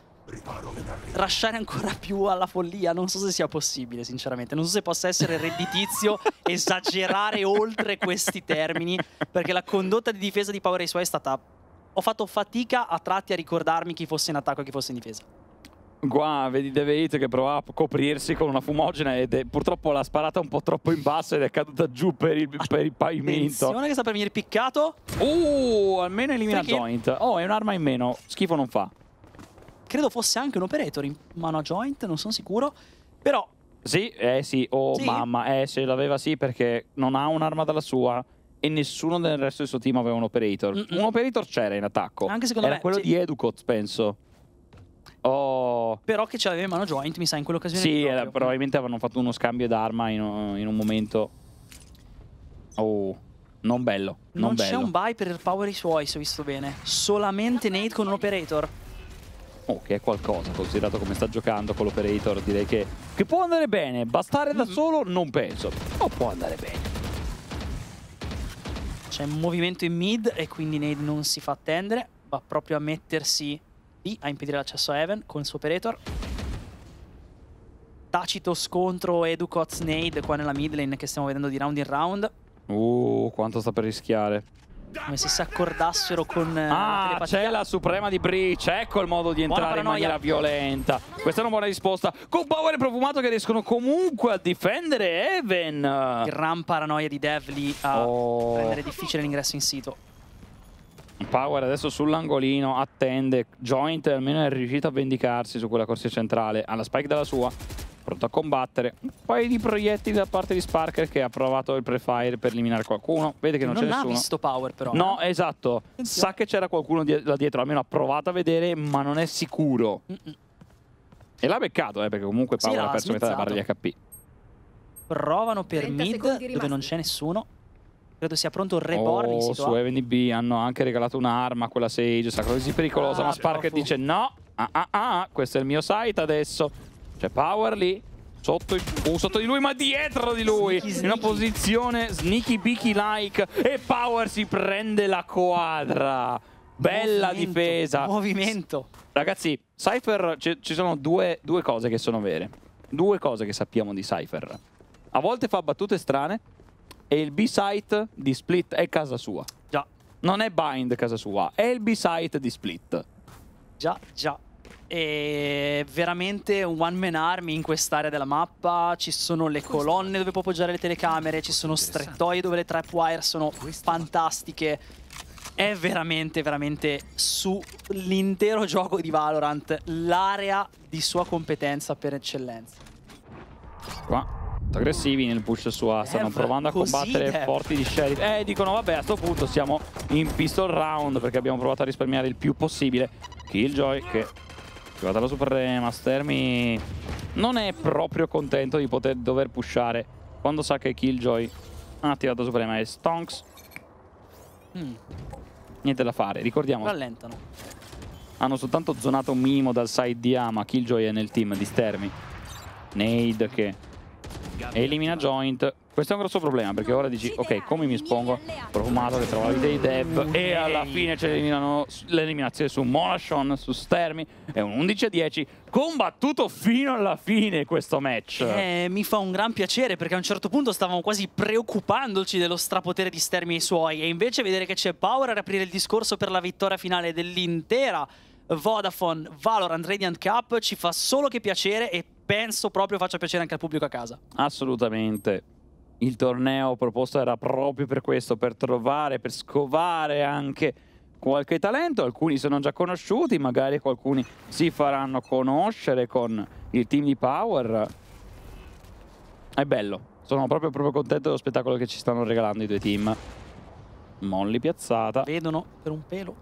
Rasciare ancora più alla follia Non so se sia possibile sinceramente Non so se possa essere redditizio Esagerare oltre questi termini Perché la condotta di difesa di Power Ace è stata ho fatto fatica a tratti a ricordarmi chi fosse in attacco e chi fosse in difesa. Qua vedi Deveit che prova a coprirsi con una fumogena ed è, purtroppo l'ha sparata un po' troppo in basso ed è caduta giù per il, ah, per il pavimento. Attenzione che sta per venire piccato. Uh, almeno elimina Perché... Joint. Oh, è un'arma in meno. Schifo non fa. Credo fosse anche un operator in mano a Joint, non sono sicuro. Però... Sì, eh sì, oh sì. mamma, eh se l'aveva sì perché non ha un'arma dalla sua e nessuno del resto del suo team aveva un operator. Mm -mm. Un operator c'era in attacco. Anche secondo Era me, quello sì. di Educot, penso. Oh. Però che ce l'aveva in mano Joint, mi sa, in quell'occasione. Sì, era, probabilmente avevano fatto uno scambio d'arma in, in, un momento. Oh, non bello. Non, non c'è un buy per il power i suoi, se ho visto bene. Solamente Nate con un operator. Oh, che è qualcosa, considerato come sta giocando con l'operator, direi che, che può andare bene. Bastare mm -hmm. da solo non penso, ma può andare bene. C'è un movimento in mid e quindi Nade non si fa attendere. Va proprio a mettersi lì a impedire l'accesso a Heaven con il suo operator. Tacito scontro Educots Nade qua nella mid lane che stiamo vedendo di round in round. Uh, quanto sta per rischiare come se si accordassero con eh, Ah, c'è la suprema di Breach, ecco il modo di entrare in maniera violenta. Questa è una buona risposta. Con Power e Profumato che riescono comunque a difendere Even. Gran paranoia di Dev lì a oh. rendere difficile l'ingresso in sito. Power adesso sull'angolino, attende, Joint almeno è riuscito a vendicarsi su quella corsia centrale, Ha la spike dalla sua, pronto a combattere. Un paio di proiettili da parte di Sparker che ha provato il prefire per eliminare qualcuno, vede che non, non c'è nessuno. Non ha visto Power però. No, eh? esatto, Attenzione. sa eh. che c'era qualcuno di là dietro, almeno ha provato a vedere ma non è sicuro. Mm -mm. E l'ha beccato, eh, perché comunque Power sì, ha perso smizzato. metà della barra di HP. Provano per mid dove non c'è nessuno. Credo sia pronto il reborn oh, su Evany B hanno anche regalato un'arma, quella Sage, sa così pericolosa, ah, ma Sparker dice no, ah ah ah, questo è il mio site adesso. C'è Power lì, sotto, uh, sotto, di lui, ma dietro di lui, sneaky, in una posizione sneaky peaky like e Power si prende la quadra. Bella movimento, difesa. Movimento. Ragazzi, Cypher, ci sono due, due cose che sono vere. Due cose che sappiamo di Cypher. A volte fa battute strane, e il B-site di Split è casa sua. Già. Non è Bind casa sua, è il B-site di Split. Già, già. È veramente un one man army in quest'area della mappa. Ci sono le colonne dove può poggiare le telecamere, ci sono strettoie dove le trap wire sono fantastiche. È veramente, veramente sull'intero gioco di Valorant l'area di sua competenza per eccellenza. Qua molto aggressivi nel push su A, eh, stanno provando a combattere Così, forti di Sheriff. eh, dicono vabbè a questo punto siamo in pistol round perché abbiamo provato a risparmiare il più possibile. Killjoy che arrivata la Suprema, Stermi non è proprio contento di poter dover pushare quando sa che Killjoy ha attivato la Suprema e Stonks. Mm. Niente da fare, ricordiamo. Rallentano. Hanno soltanto zonato un minimo dal side di A, ma Killjoy è nel team di Stermi. Nade che e elimina joint. Questo è un grosso problema perché ora dici ok come mi espongo? Profumato che trova la vita dei Dev e alla fine ci eliminano l'eliminazione su Molashon, su Stermi. È un 11-10 combattuto fino alla fine questo match. Eh, mi fa un gran piacere perché a un certo punto stavamo quasi preoccupandoci dello strapotere di Stermi e i suoi e invece vedere che c'è Power a riaprire il discorso per la vittoria finale dell'intera Vodafone Valorant Radiant Cup ci fa solo che piacere e penso proprio faccia piacere anche al pubblico a casa. Assolutamente. Il torneo proposto era proprio per questo, per trovare, per scovare anche qualche talento, alcuni sono già conosciuti, magari alcuni si faranno conoscere con il team di Power. È bello, sono proprio, proprio contento dello spettacolo che ci stanno regalando i due team. Molly piazzata. Vedono per un pelo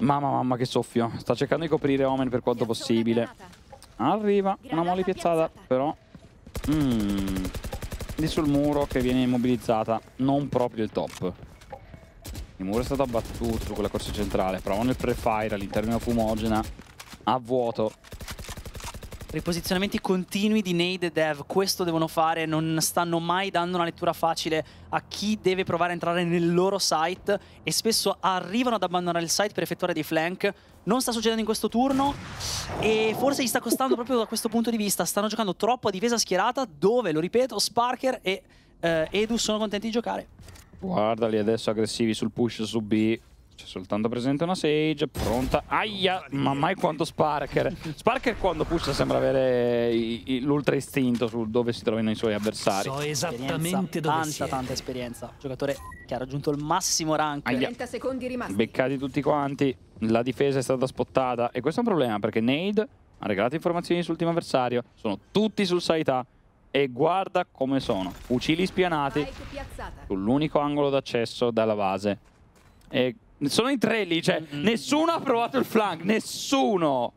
Mamma mamma che soffio Sta cercando di coprire Omen per quanto possibile Arriva una mole piazzata Però mm. Lì sul muro che viene immobilizzata Non proprio il top Il muro è stato abbattuto con la corsa centrale Provano il prefire all'interno di una fumogena A vuoto riposizionamenti continui di Nade e Dev, questo devono fare, non stanno mai dando una lettura facile a chi deve provare a entrare nel loro site e spesso arrivano ad abbandonare il site per effettuare dei flank. Non sta succedendo in questo turno e forse gli sta costando proprio da questo punto di vista. Stanno giocando troppo a difesa schierata dove, lo ripeto, Sparker e eh, Edu sono contenti di giocare. Guardali adesso aggressivi sul push su B, c'è soltanto presente una Sage, pronta. Aia, ma mai quanto Sparker. Sparker quando push sembra avere l'ultra istinto su dove si trovino i suoi avversari. So esattamente dove tanta, siete. tanta esperienza. Giocatore che ha raggiunto il massimo rank. Aia. 30 secondi rimasti. Beccati tutti quanti. La difesa è stata spottata e questo è un problema perché Nade ha regalato informazioni sull'ultimo avversario. Sono tutti sul site A e guarda come sono. Fucili spianati sull'unico angolo d'accesso dalla base. E sono in tre lì, cioè mm -hmm. nessuno mm. ha provato il flank, nessuno.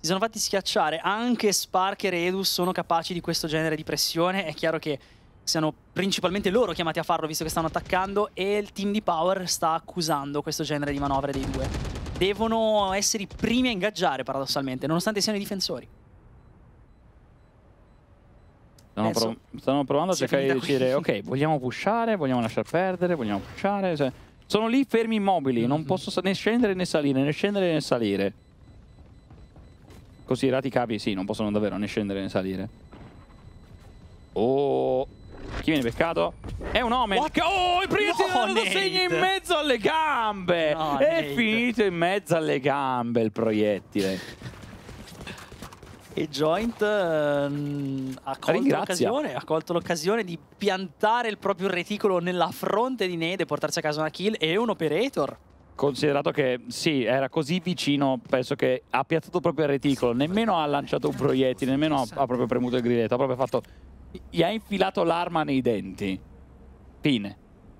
Si sono fatti schiacciare, anche Spark e Redus sono capaci di questo genere di pressione, è chiaro che siano principalmente loro chiamati a farlo visto che stanno attaccando e il team di Power sta accusando questo genere di manovre dei due. Devono essere i primi a ingaggiare paradossalmente, nonostante siano i difensori. Stanno, prov stanno provando a cercare di qui. dire ok, vogliamo pushare, vogliamo lasciar perdere, vogliamo pushare... Cioè... Sono lì fermi immobili, non mm-hmm. posso né scendere né salire, né scendere né salire. Così i capi, sì, non possono davvero né scendere né salire. Oh... Chi viene beccato? È un omen. What? Oh, il primo no, lo segna in mezzo alle gambe. No, è Nate. finito in mezzo alle gambe il proiettile e Joint ehm, ha, colto ha colto l'occasione di piantare il proprio reticolo nella fronte di Nede, portarsi a casa una kill e un operator. Considerato che sì, era così vicino, penso che ha piazzato proprio il reticolo, nemmeno ha lanciato un proiettile, nemmeno ha esatto. proprio premuto il grilletto, ha proprio fatto... gli ha infilato l'arma nei denti. Fine.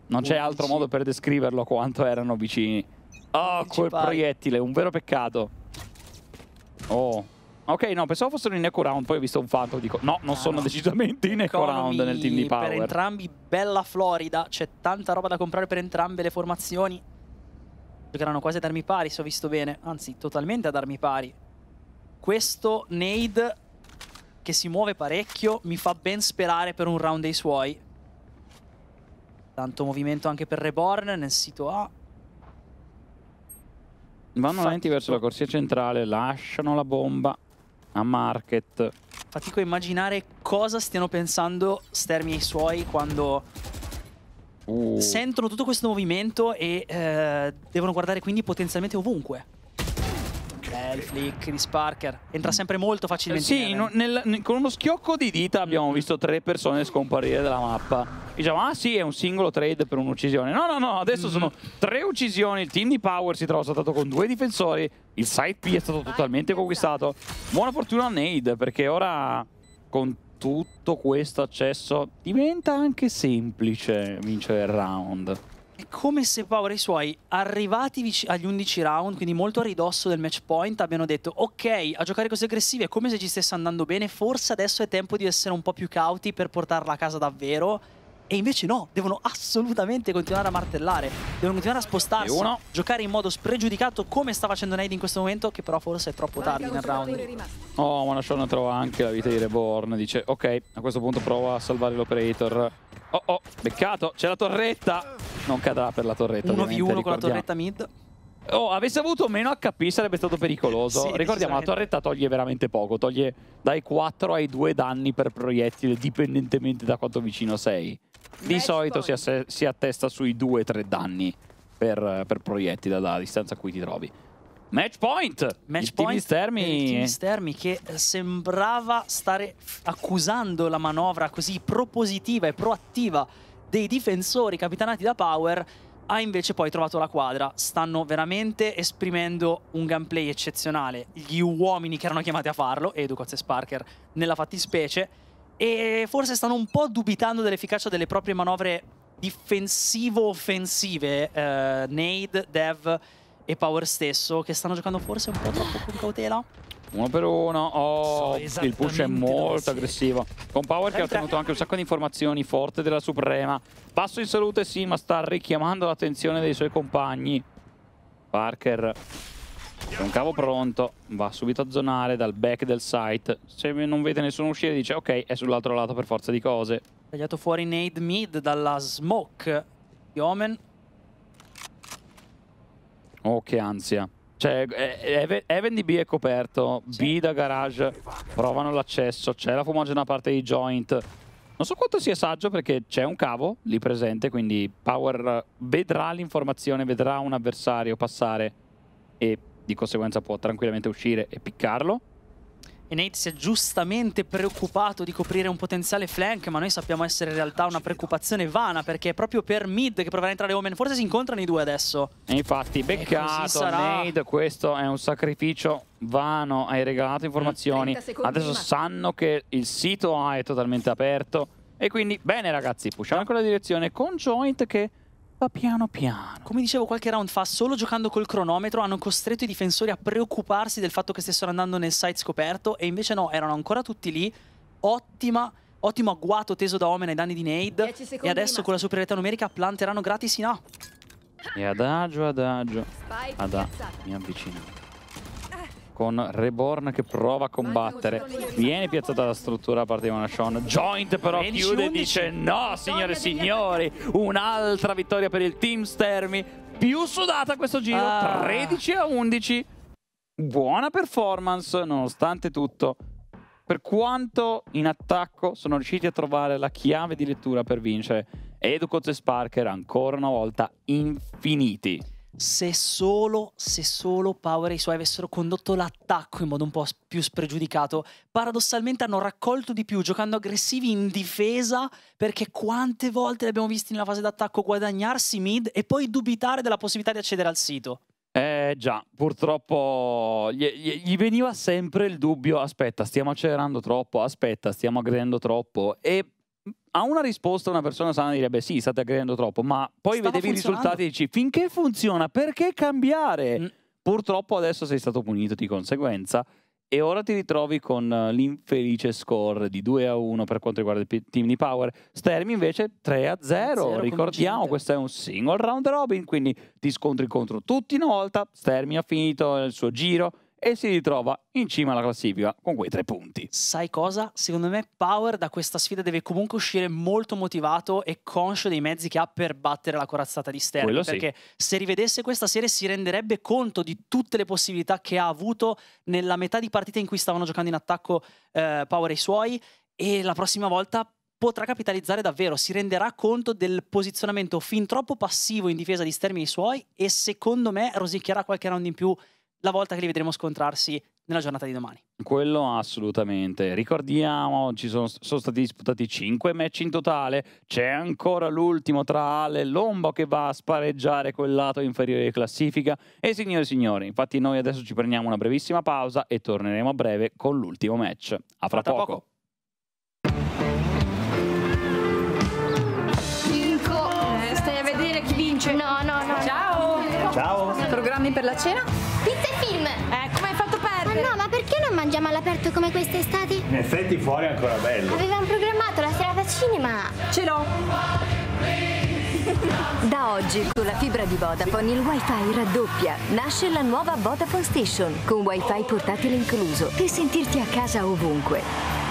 Non c'è altro modo per descriverlo quanto erano vicini. Oh, quel proiettile, un vero peccato. Oh. Ok, no, pensavo fossero in Eco Round, poi ho visto un fatto, dico no, non ah, sono decisamente in Eco Round nel team di Power. Per entrambi bella Florida, c'è tanta roba da comprare per entrambe le formazioni. Giocheranno quasi ad armi pari, se ho visto bene, anzi totalmente ad armi pari. Questo Nade, che si muove parecchio, mi fa ben sperare per un round dei suoi. Tanto movimento anche per Reborn nel sito A. Vanno lenti verso la corsia centrale, lasciano la bomba a Market. Fatico a immaginare cosa stiano pensando Stermi e i suoi quando uh. sentono tutto questo movimento e eh, devono guardare quindi potenzialmente ovunque il flick di Sparker. Entra mm. sempre molto facilmente. Eh sì, no, nel, nel, con uno schiocco di dita abbiamo visto tre persone scomparire dalla mappa. Diciamo, ah sì, è un singolo trade per un'uccisione. No, no, no, adesso mm -hmm. sono tre uccisioni. Il team di Power si trova saltato con due difensori. Il side P è stato totalmente conquistato. Buona fortuna a Nade, perché ora con tutto questo accesso diventa anche semplice vincere il round. È come se Power e i suoi, arrivati agli 11 round, quindi molto a ridosso del match point, abbiano detto ok, a giocare così aggressivi è come se ci stesse andando bene, forse adesso è tempo di essere un po' più cauti per portarla a casa davvero. E invece no, devono assolutamente continuare a martellare, devono continuare a spostarsi, uno. giocare in modo spregiudicato come sta facendo Nade in questo momento, che però forse è troppo tardi nel round. Oh, Monashon trova anche la vita di Reborn, dice ok, a questo punto prova a salvare l'operator. Oh oh, beccato, c'è la torretta, non cadrà per la torretta. 1v1 con la torretta mid. Oh, avesse avuto meno HP sarebbe stato pericoloso. Sì, Ricordiamo, la torretta toglie veramente poco. Toglie dai 4 ai 2 danni per proiettile, dipendentemente da quanto vicino sei. Di Match solito si, si, attesta sui 2-3 danni per, per proiettile dalla distanza a cui ti trovi. Match point! Match il point Termi. Termi che eh, sembrava stare accusando la manovra così propositiva e proattiva dei difensori capitanati da Power ha invece poi trovato la quadra. Stanno veramente esprimendo un gameplay eccezionale. Gli uomini che erano chiamati a farlo, Educoz e Sparker nella fattispecie, e forse stanno un po' dubitando dell'efficacia delle proprie manovre difensivo-offensive, eh, Nade, Dev e Power stesso, che stanno giocando forse un po' troppo con cautela. Uno per uno, oh, so il push è molto aggressivo. Con Power che ha ottenuto anche un sacco di informazioni, forte della Suprema. Passo in salute sì, ma sta richiamando l'attenzione dei suoi compagni. Parker con cavo pronto, va subito a zonare dal back del site. Se non vede nessuno uscire dice ok, è sull'altro lato per forza di cose. Tagliato fuori Nade mid dalla smoke di Omen. Oh, che ansia. Cioè, eh, Even B è coperto, B da garage, provano l'accesso, c'è la fumogena parte di joint. Non so quanto sia saggio perché c'è un cavo lì presente, quindi Power vedrà l'informazione, vedrà un avversario passare e di conseguenza può tranquillamente uscire e piccarlo. E Nate si è giustamente preoccupato di coprire un potenziale flank, ma noi sappiamo essere in realtà una preoccupazione vana, perché è proprio per mid che proverà a entrare Omen. Forse si incontrano i due adesso. E infatti, beccato sarà... Nade, questo è un sacrificio vano, hai regalato informazioni. Adesso sanno che il sito A è totalmente aperto. E quindi, bene ragazzi, pushiamo in quella direzione con Joint che tappa piano piano. Come dicevo qualche round fa, solo giocando col cronometro hanno costretto i difensori a preoccuparsi del fatto che stessero andando nel site scoperto e invece no, erano ancora tutti lì. Ottima Ottimo agguato teso da Omen ai danni di Nade. E adesso con la superiorità numerica planteranno gratis in A. E adagio, adagio. Ad mi avvicino con Reborn che prova a combattere. Viene piazzata la struttura da parte di Monashon. Joint però chiude e dice no, signore e signori, un'altra vittoria per il Team Stermi. Più sudata questo giro, ah. 13 a 11. Buona performance nonostante tutto. Per quanto in attacco sono riusciti a trovare la chiave di lettura per vincere, Educoz e Sparker ancora una volta infiniti se solo, se solo Power e i suoi avessero condotto l'attacco in modo un po' più spregiudicato, paradossalmente hanno raccolto di più giocando aggressivi in difesa perché quante volte li abbiamo visti nella fase d'attacco guadagnarsi mid e poi dubitare della possibilità di accedere al sito. Eh già, purtroppo gli, gli, gli, veniva sempre il dubbio, aspetta, stiamo accelerando troppo, aspetta, stiamo aggredendo troppo e a una risposta una persona sana direbbe sì, state aggredendo troppo, ma poi Stava vedevi i risultati e dici finché funziona, perché cambiare? Mm. Purtroppo adesso sei stato punito di conseguenza e ora ti ritrovi con eh, l'infelice score di 2 a 1 per quanto riguarda il team di Power. Stermi invece 3 a 0. 0 Ricordiamo, questo è un single round robin, quindi ti scontri contro tutti una volta. Stermi ha finito il suo giro e si ritrova in cima alla classifica con quei tre punti. Sai cosa? Secondo me Power da questa sfida deve comunque uscire molto motivato e conscio dei mezzi che ha per battere la corazzata di Sterling. Sì. perché se rivedesse questa serie si renderebbe conto di tutte le possibilità che ha avuto nella metà di partita in cui stavano giocando in attacco eh, Power e i suoi e la prossima volta potrà capitalizzare davvero, si renderà conto del posizionamento fin troppo passivo in difesa di Sterling e i suoi e secondo me rosicchierà qualche round in più la volta che li vedremo scontrarsi nella giornata di domani. Quello assolutamente. Ricordiamo, ci sono, sono stati disputati 5 match in totale. C'è ancora l'ultimo tra Ale e Lombo che va a spareggiare quel lato inferiore di classifica. E signore e signori, infatti noi adesso ci prendiamo una brevissima pausa e torneremo a breve con l'ultimo match. A fra poco. poco. Eh, stai a vedere chi vince? No, no, no. Ciao! Ciao! Programmi per la cena? Pizza e film! Eh, come hai fatto perdere? Ma no, ma perché non mangiamo all'aperto come quest'estate? In effetti fuori è ancora bello. Avevamo programmato la serata cinema. Ce l'ho! Da oggi con la fibra di Vodafone il wifi raddoppia. Nasce la nuova Vodafone Station con wifi portatile incluso per sentirti a casa ovunque.